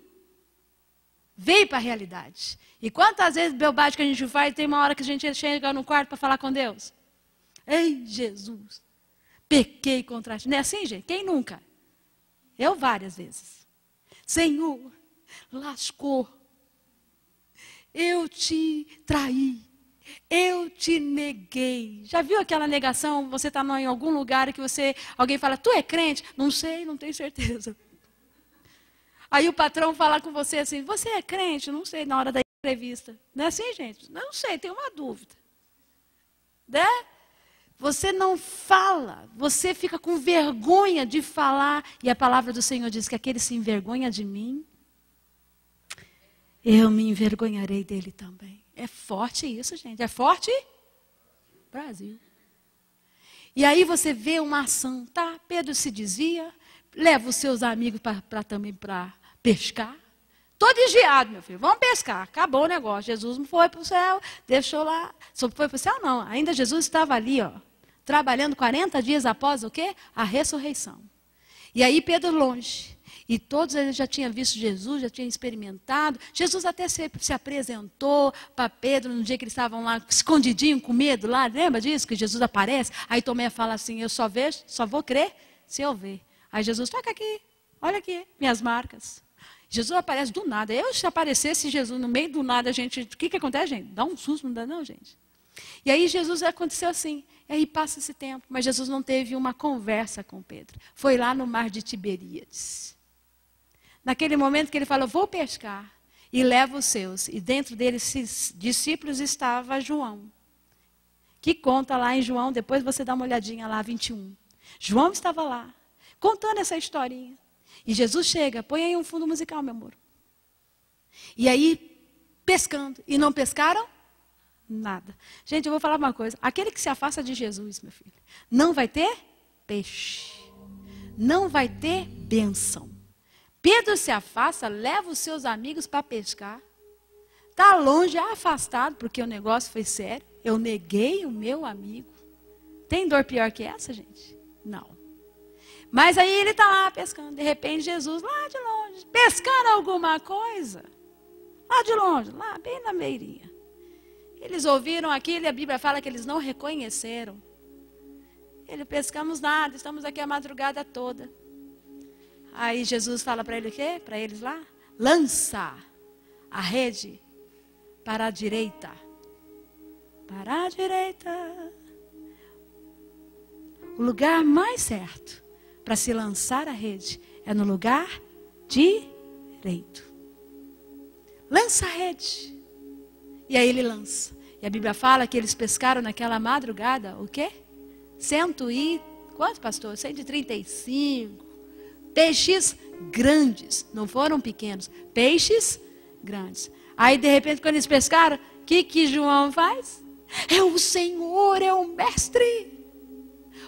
Veio para a realidade. E quantas vezes bobagem que a gente faz, tem uma hora que a gente chega no quarto para falar com Deus? Ei, Jesus, pequei contra ti. Não é assim, gente? Quem nunca? Eu várias vezes. Senhor, lascou. Eu te traí. Eu te neguei. Já viu aquela negação? Você está em algum lugar que você, alguém fala, tu é crente? Não sei, não tenho certeza. Aí o patrão fala com você assim, você é crente? Não sei, na hora da entrevista. Não é assim, gente? Não sei, tenho uma dúvida. Né? Você não fala, você fica com vergonha de falar, e a palavra do Senhor diz que aquele se envergonha de mim, eu me envergonharei dele também. É forte isso, gente. É forte? Brasil. E aí você vê uma ação, tá? Pedro se desvia, leva os seus amigos para também para pescar. Todo desviado, meu filho. Vamos pescar. Acabou o negócio. Jesus não foi para o céu, deixou lá. Só foi para o céu, não. Ainda Jesus estava ali, ó trabalhando 40 dias após o quê? A ressurreição. E aí Pedro longe. E todos eles já tinham visto Jesus, já tinham experimentado. Jesus até se, se apresentou para Pedro no dia que eles estavam lá, escondidinho, com medo lá. Lembra disso? Que Jesus aparece. Aí Tomé fala assim: Eu só vejo, só vou crer se eu ver. Aí Jesus, toca aqui, olha aqui, minhas marcas. Jesus aparece do nada. Eu, se aparecesse Jesus no meio do nada, a gente, o que, que acontece, gente? Dá um susto, não dá, não, gente. E aí Jesus aconteceu assim: Aí passa esse tempo, mas Jesus não teve uma conversa com Pedro. Foi lá no mar de Tiberíades. Naquele momento que ele falou: Vou pescar. E leva os seus. E dentro deles, discípulos, estava João. Que conta lá em João, depois você dá uma olhadinha lá, 21. João estava lá, contando essa historinha. E Jesus chega, põe aí um fundo musical, meu amor. E aí, pescando. E não pescaram nada. Gente, eu vou falar uma coisa. Aquele que se afasta de Jesus, meu filho, não vai ter peixe. Não vai ter bênção. Pedro se afasta, leva os seus amigos para pescar. Está longe, é afastado, porque o negócio foi sério. Eu neguei o meu amigo. Tem dor pior que essa, gente? Não. Mas aí ele está lá pescando. De repente, Jesus, lá de longe, pescando alguma coisa. Lá de longe, lá bem na meirinha eles ouviram aquilo e a Bíblia fala que eles não reconheceram. Ele, pescamos nada, estamos aqui a madrugada toda. Aí Jesus fala para ele o quê? Para eles lá? Lança a rede para a direita. Para a direita. O lugar mais certo para se lançar a rede é no lugar direito. Lança a rede. E aí ele lança. E a Bíblia fala que eles pescaram naquela madrugada, o quê? Cento e. Quanto, pastor? 135. Peixes grandes. Não foram pequenos. Peixes grandes. Aí, de repente, quando eles pescaram, o que, que João faz? É o Senhor, é o Mestre.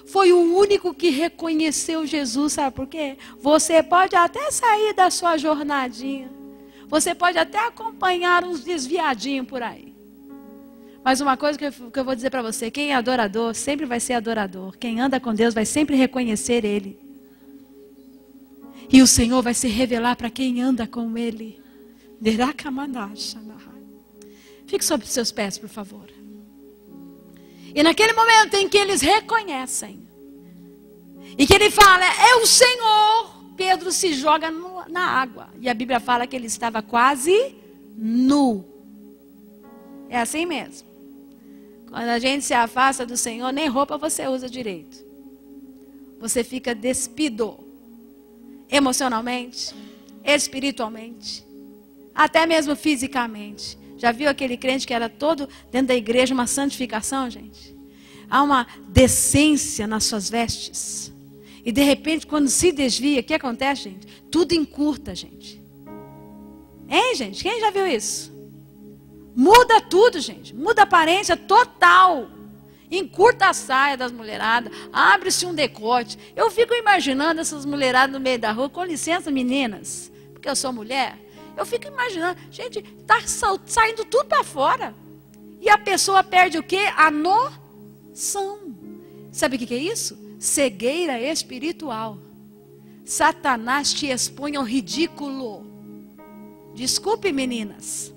Foi o único que reconheceu Jesus, sabe por quê? Você pode até sair da sua jornadinha você pode até acompanhar uns desviadinhos por aí. Mas uma coisa que eu, que eu vou dizer para você: quem é adorador sempre vai ser adorador. Quem anda com Deus vai sempre reconhecer Ele. E o Senhor vai se revelar para quem anda com Ele. Fique sobre os seus pés, por favor. E naquele momento em que eles reconhecem, e que ele fala, é o Senhor, Pedro se joga num na água. E a Bíblia fala que ele estava quase nu. É assim mesmo. Quando a gente se afasta do Senhor, nem roupa você usa direito. Você fica despido emocionalmente, espiritualmente, até mesmo fisicamente. Já viu aquele crente que era todo dentro da igreja uma santificação, gente? Há uma decência nas suas vestes. E de repente, quando se desvia, o que acontece, gente? Tudo encurta, gente. Hein, gente? Quem já viu isso? Muda tudo, gente. Muda a aparência total. Encurta a saia das mulheradas. Abre-se um decote. Eu fico imaginando essas mulheradas no meio da rua. Com licença, meninas, porque eu sou mulher. Eu fico imaginando, gente, está saindo tudo para fora. E a pessoa perde o quê? A noção. Sabe o que é isso? cegueira espiritual. Satanás te expõe ao ridículo. Desculpe, meninas.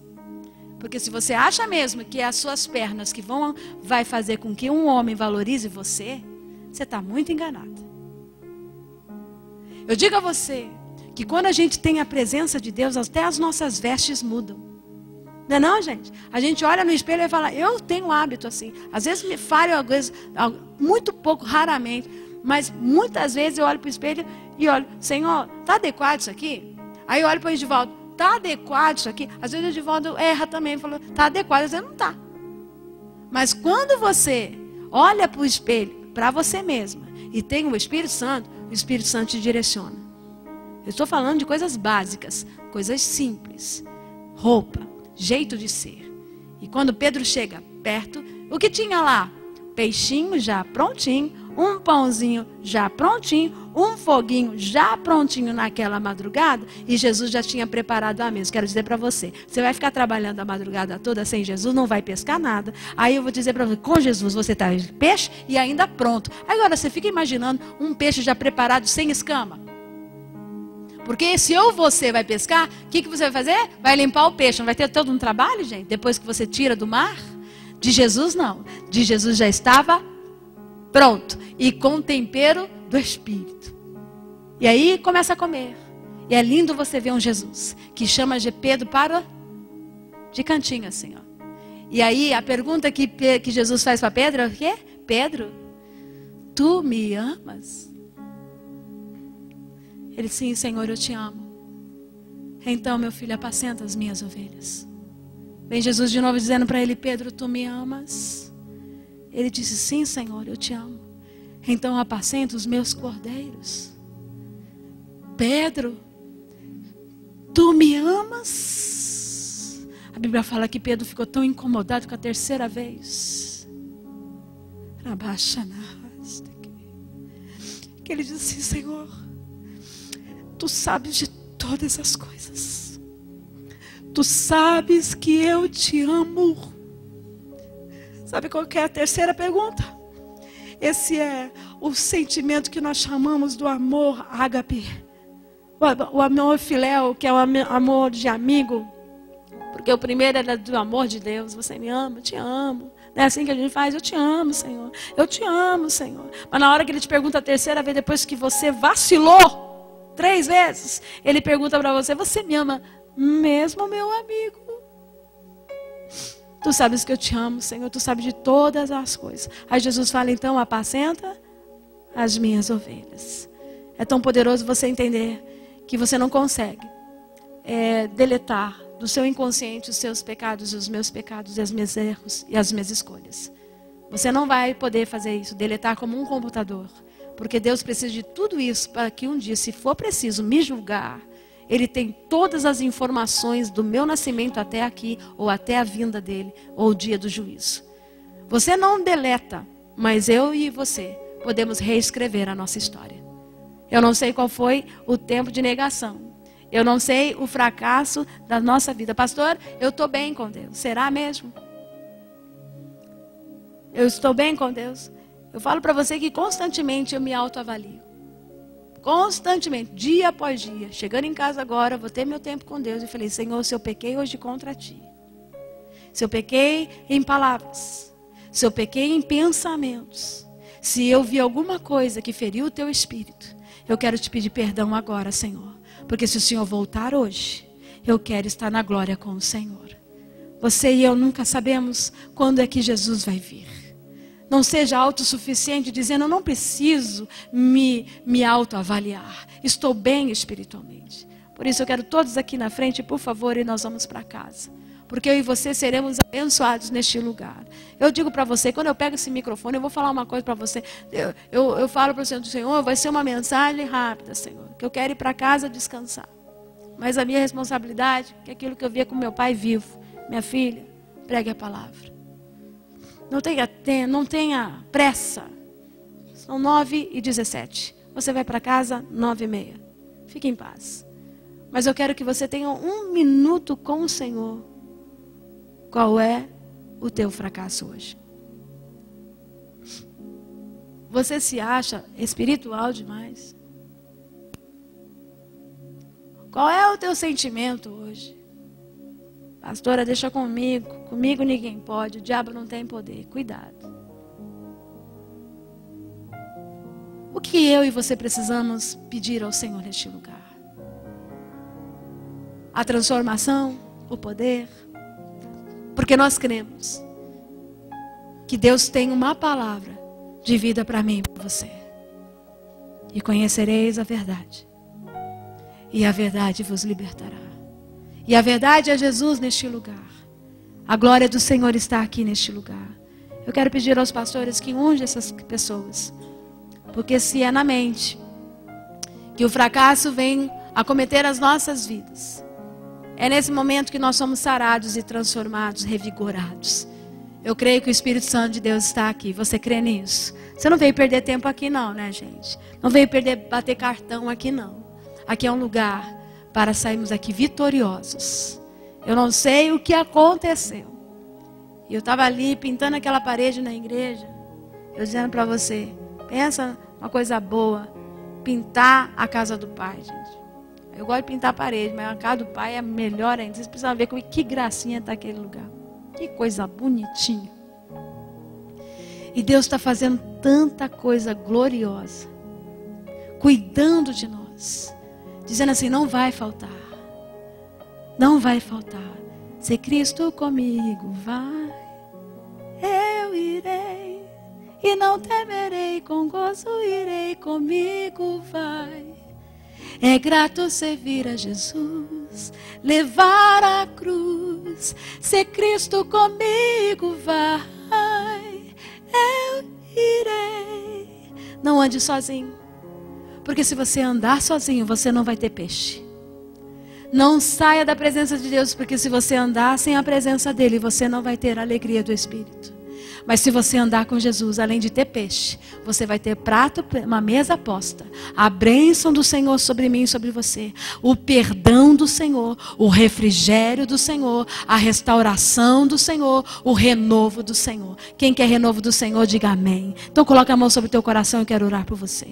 Porque se você acha mesmo que é as suas pernas que vão vai fazer com que um homem valorize você, você está muito enganado. Eu digo a você que quando a gente tem a presença de Deus, até as nossas vestes mudam. Não é não, gente? A gente olha no espelho e fala, eu tenho hábito assim. Às vezes me falho, às muito pouco, raramente. Mas muitas vezes eu olho para o espelho e olho, Senhor, está adequado isso aqui? Aí eu olho para o Edivaldo, está adequado isso aqui? Às vezes o Edivaldo erra também, falou, está adequado, às vezes não está. Mas quando você olha para o espelho, para você mesma, e tem o Espírito Santo, o Espírito Santo te direciona. Eu estou falando de coisas básicas, coisas simples. Roupa, jeito de ser. E quando Pedro chega perto, o que tinha lá? Peixinho já prontinho, um pãozinho já prontinho, um foguinho já prontinho naquela madrugada e Jesus já tinha preparado a mesa. Quero dizer para você, você vai ficar trabalhando a madrugada toda sem Jesus, não vai pescar nada. Aí eu vou dizer para você, com Jesus você está peixe e ainda pronto. Agora você fica imaginando um peixe já preparado sem escama. Porque se ou você vai pescar, o que, que você vai fazer? Vai limpar o peixe. Não vai ter todo um trabalho, gente? Depois que você tira do mar? De Jesus, não. De Jesus já estava pronto. E com tempero do Espírito. E aí começa a comer. E é lindo você ver um Jesus que chama de Pedro para de cantinho, assim, ó. E aí a pergunta que, que Jesus faz para Pedro é o quê? Pedro, tu me amas? Ele, sim, Senhor, eu te amo. Então, meu filho, apacenta as minhas ovelhas. Vem Jesus de novo dizendo para ele: Pedro, tu me amas? Ele disse: Sim, Senhor, eu te amo. Então, apacenta os meus cordeiros. Pedro, tu me amas? A Bíblia fala que Pedro ficou tão incomodado com a terceira vez. Que ele disse: Senhor, tu sabes de todas as coisas. Tu sabes que eu te amo. Sabe qual é a terceira pergunta? Esse é o sentimento que nós chamamos do amor ágape. O amor filéu, que é o amor de amigo. Porque o primeiro era do amor de Deus. Você me ama, eu te amo. Não é assim que a gente faz, eu te amo, Senhor. Eu te amo, Senhor. Mas na hora que ele te pergunta a terceira vez, depois que você vacilou, três vezes, ele pergunta para você: Você me ama mesmo, meu amigo? Tu sabes que eu te amo, Senhor, tu sabes de todas as coisas. Aí Jesus fala: Então, apacenta as minhas ovelhas. É tão poderoso você entender que você não consegue é, deletar do seu inconsciente os seus pecados, os meus pecados os as minhas erros e as minhas escolhas. Você não vai poder fazer isso, deletar como um computador. Porque Deus precisa de tudo isso para que um dia, se for preciso me julgar, Ele tem todas as informações do meu nascimento até aqui, ou até a vinda dele, ou o dia do juízo. Você não deleta, mas eu e você podemos reescrever a nossa história. Eu não sei qual foi o tempo de negação. Eu não sei o fracasso da nossa vida. Pastor, eu estou bem com Deus. Será mesmo? Eu estou bem com Deus. Eu falo para você que constantemente eu me autoavalio. Constantemente, dia após dia. Chegando em casa agora, vou ter meu tempo com Deus. E falei, Senhor, se eu pequei hoje contra ti. Se eu pequei em palavras. Se eu pequei em pensamentos. Se eu vi alguma coisa que feriu o teu espírito. Eu quero te pedir perdão agora, Senhor. Porque se o Senhor voltar hoje, eu quero estar na glória com o Senhor. Você e eu nunca sabemos quando é que Jesus vai vir. Não seja autossuficiente, dizendo: Eu não preciso me, me autoavaliar. Estou bem espiritualmente. Por isso eu quero todos aqui na frente, por favor, e nós vamos para casa. Porque eu e você seremos abençoados neste lugar. Eu digo para você, quando eu pego esse microfone, eu vou falar uma coisa para você. Eu, eu, eu falo para o Senhor Senhor, vai ser uma mensagem rápida, Senhor. Que eu quero ir para casa descansar. Mas a minha responsabilidade, é que é aquilo que eu via com meu pai vivo. Minha filha, pregue a palavra. Não tenha, tenha, não tenha pressa. São nove e dezessete. Você vai para casa nove e meia. Fique em paz. Mas eu quero que você tenha um minuto com o Senhor. Qual é o teu fracasso hoje? Você se acha espiritual demais? Qual é o teu sentimento hoje? Pastora, deixa comigo. Comigo ninguém pode. O diabo não tem poder. Cuidado. O que eu e você precisamos pedir ao Senhor neste lugar? A transformação, o poder. Porque nós cremos que Deus tem uma palavra de vida para mim e para você. E conhecereis a verdade, e a verdade vos libertará. E a verdade é Jesus neste lugar. A glória do Senhor está aqui neste lugar. Eu quero pedir aos pastores que unjam essas pessoas. Porque se é na mente que o fracasso vem acometer as nossas vidas, é nesse momento que nós somos sarados e transformados, revigorados. Eu creio que o Espírito Santo de Deus está aqui. Você crê nisso? Você não veio perder tempo aqui não, né, gente? Não veio perder bater cartão aqui não. Aqui é um lugar para sairmos aqui vitoriosos. Eu não sei o que aconteceu. Eu estava ali pintando aquela parede na igreja. Eu dizendo para você, pensa uma coisa boa, pintar a casa do pai, gente. Eu gosto de pintar a parede, mas a casa do pai é melhor ainda. Vocês precisam ver como, que gracinha está aquele lugar. Que coisa bonitinha. E Deus está fazendo tanta coisa gloriosa, cuidando de nós dizendo assim: não vai faltar, não vai faltar. Se Cristo comigo vai, eu irei e não temerei, com gozo irei, comigo vai. É grato servir a Jesus, levar a cruz. Se Cristo comigo vai, eu irei. Não ande sozinho. Porque se você andar sozinho, você não vai ter peixe. Não saia da presença de Deus, porque se você andar sem a presença dele, você não vai ter a alegria do Espírito. Mas se você andar com Jesus, além de ter peixe, você vai ter prato, uma mesa posta, a bênção do Senhor sobre mim e sobre você, o perdão do Senhor, o refrigério do Senhor, a restauração do Senhor, o renovo do Senhor. Quem quer renovo do Senhor, diga amém. Então coloca a mão sobre o teu coração e quero orar por você.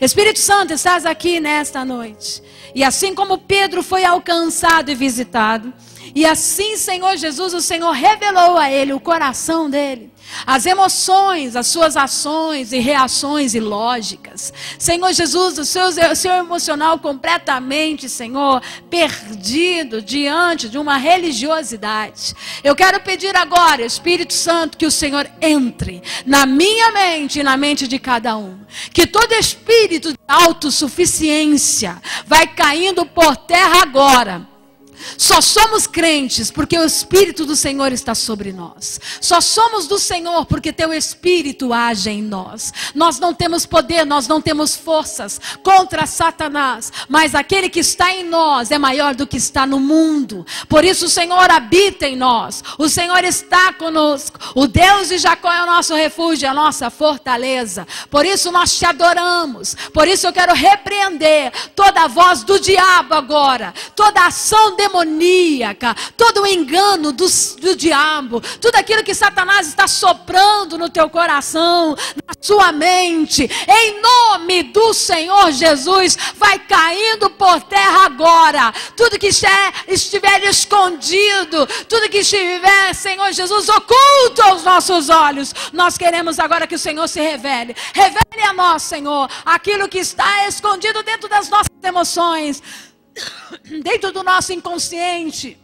Espírito Santo, estás aqui nesta noite. E assim como Pedro foi alcançado e visitado, e assim, Senhor Jesus, o Senhor revelou a ele o coração dele. As emoções, as suas ações e reações ilógicas. Senhor Jesus, o seu, o seu emocional completamente, Senhor, perdido diante de uma religiosidade. Eu quero pedir agora, Espírito Santo, que o Senhor entre na minha mente e na mente de cada um. Que todo espírito de autossuficiência vai caindo por terra agora só somos crentes porque o Espírito do Senhor está sobre nós. Só somos do Senhor porque teu Espírito age em nós. Nós não temos poder, nós não temos forças contra Satanás, mas aquele que está em nós é maior do que está no mundo. Por isso o Senhor habita em nós, o Senhor está conosco. O Deus de Jacó é o nosso refúgio, é a nossa fortaleza. Por isso nós te adoramos. Por isso eu quero repreender toda a voz do diabo agora, toda a ação demoníaca demoníaca, todo o engano do, do diabo, tudo aquilo que Satanás está soprando no teu coração, na sua mente, em nome do Senhor Jesus, vai caindo por terra agora. Tudo que estiver escondido, tudo que estiver, Senhor Jesus, oculto aos nossos olhos, nós queremos agora que o Senhor se revele. Revele a nós, Senhor, aquilo que está escondido dentro das nossas emoções [COUGHS] dentro do nosso inconsciente,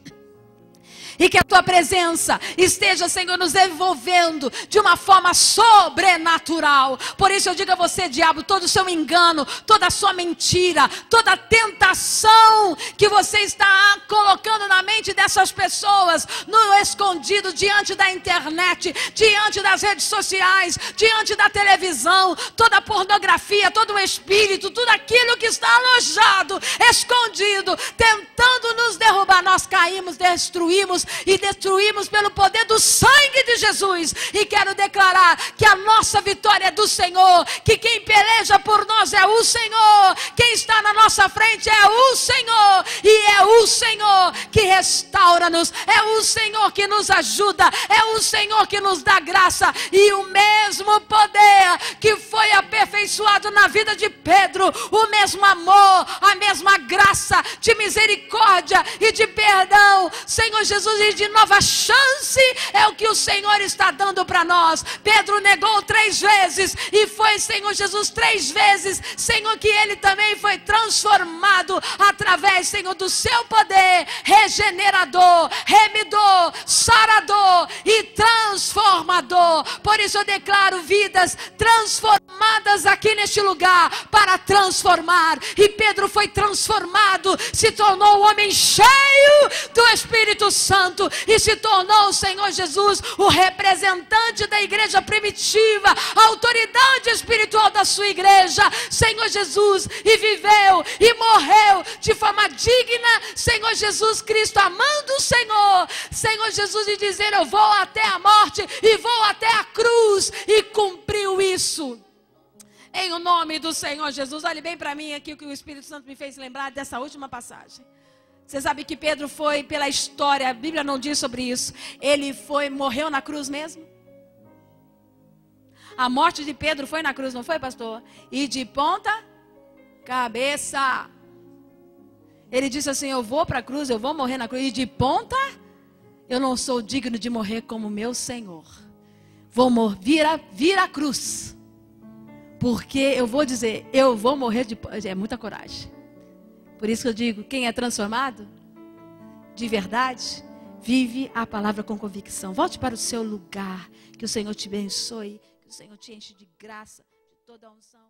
e que a tua presença esteja, Senhor, nos envolvendo de uma forma sobrenatural. Por isso eu digo a você, diabo, todo o seu engano, toda a sua mentira, toda a tentação que você está colocando na mente dessas pessoas, no escondido, diante da internet, diante das redes sociais, diante da televisão, toda a pornografia, todo o espírito, tudo aquilo que está alojado, escondido, tentando nos derrubar, nós caímos, destruímos e destruímos pelo poder do sangue de Jesus. E quero declarar que a nossa vitória é do Senhor, que quem peleja por nós é o Senhor, quem está na nossa frente é o Senhor, e é o Senhor que restaura-nos, é o Senhor que nos ajuda, é o Senhor que nos dá graça, e o mesmo poder que foi aperfeiçoado na vida de Pedro, o mesmo amor, a mesma graça de misericórdia e de perdão. Senhor Jesus, e de nova chance é o que o Senhor está dando para nós. Pedro negou três vezes e foi, Senhor Jesus, três vezes, Senhor, que ele também foi transformado através, Senhor, do seu poder regenerador, remidor, sarador e transformador. Por isso eu declaro vidas transformadas aqui neste este lugar para transformar. E Pedro foi transformado, se tornou um homem cheio do Espírito Santo e se tornou o Senhor Jesus o representante da igreja primitiva, a autoridade espiritual da sua igreja, Senhor Jesus, e viveu e morreu de forma digna, Senhor Jesus Cristo, amando o Senhor, Senhor Jesus, e dizer: Eu vou até a morte e vou até a cruz, e cumpriu isso. Em o nome do Senhor Jesus. Olhe bem para mim aqui o que o Espírito Santo me fez lembrar dessa última passagem. Você sabe que Pedro foi pela história, a Bíblia não diz sobre isso. Ele foi, morreu na cruz mesmo? A morte de Pedro foi na cruz, não foi, pastor? E de ponta cabeça. Ele disse assim: Eu vou para a cruz, eu vou morrer na cruz. E de ponta, eu não sou digno de morrer como meu Senhor. Vou morrer, a, cruz porque eu vou dizer, eu vou morrer de. É muita coragem. Por isso que eu digo: quem é transformado, de verdade, vive a palavra com convicção. Volte para o seu lugar. Que o Senhor te abençoe. Que o Senhor te enche de graça, de toda a unção.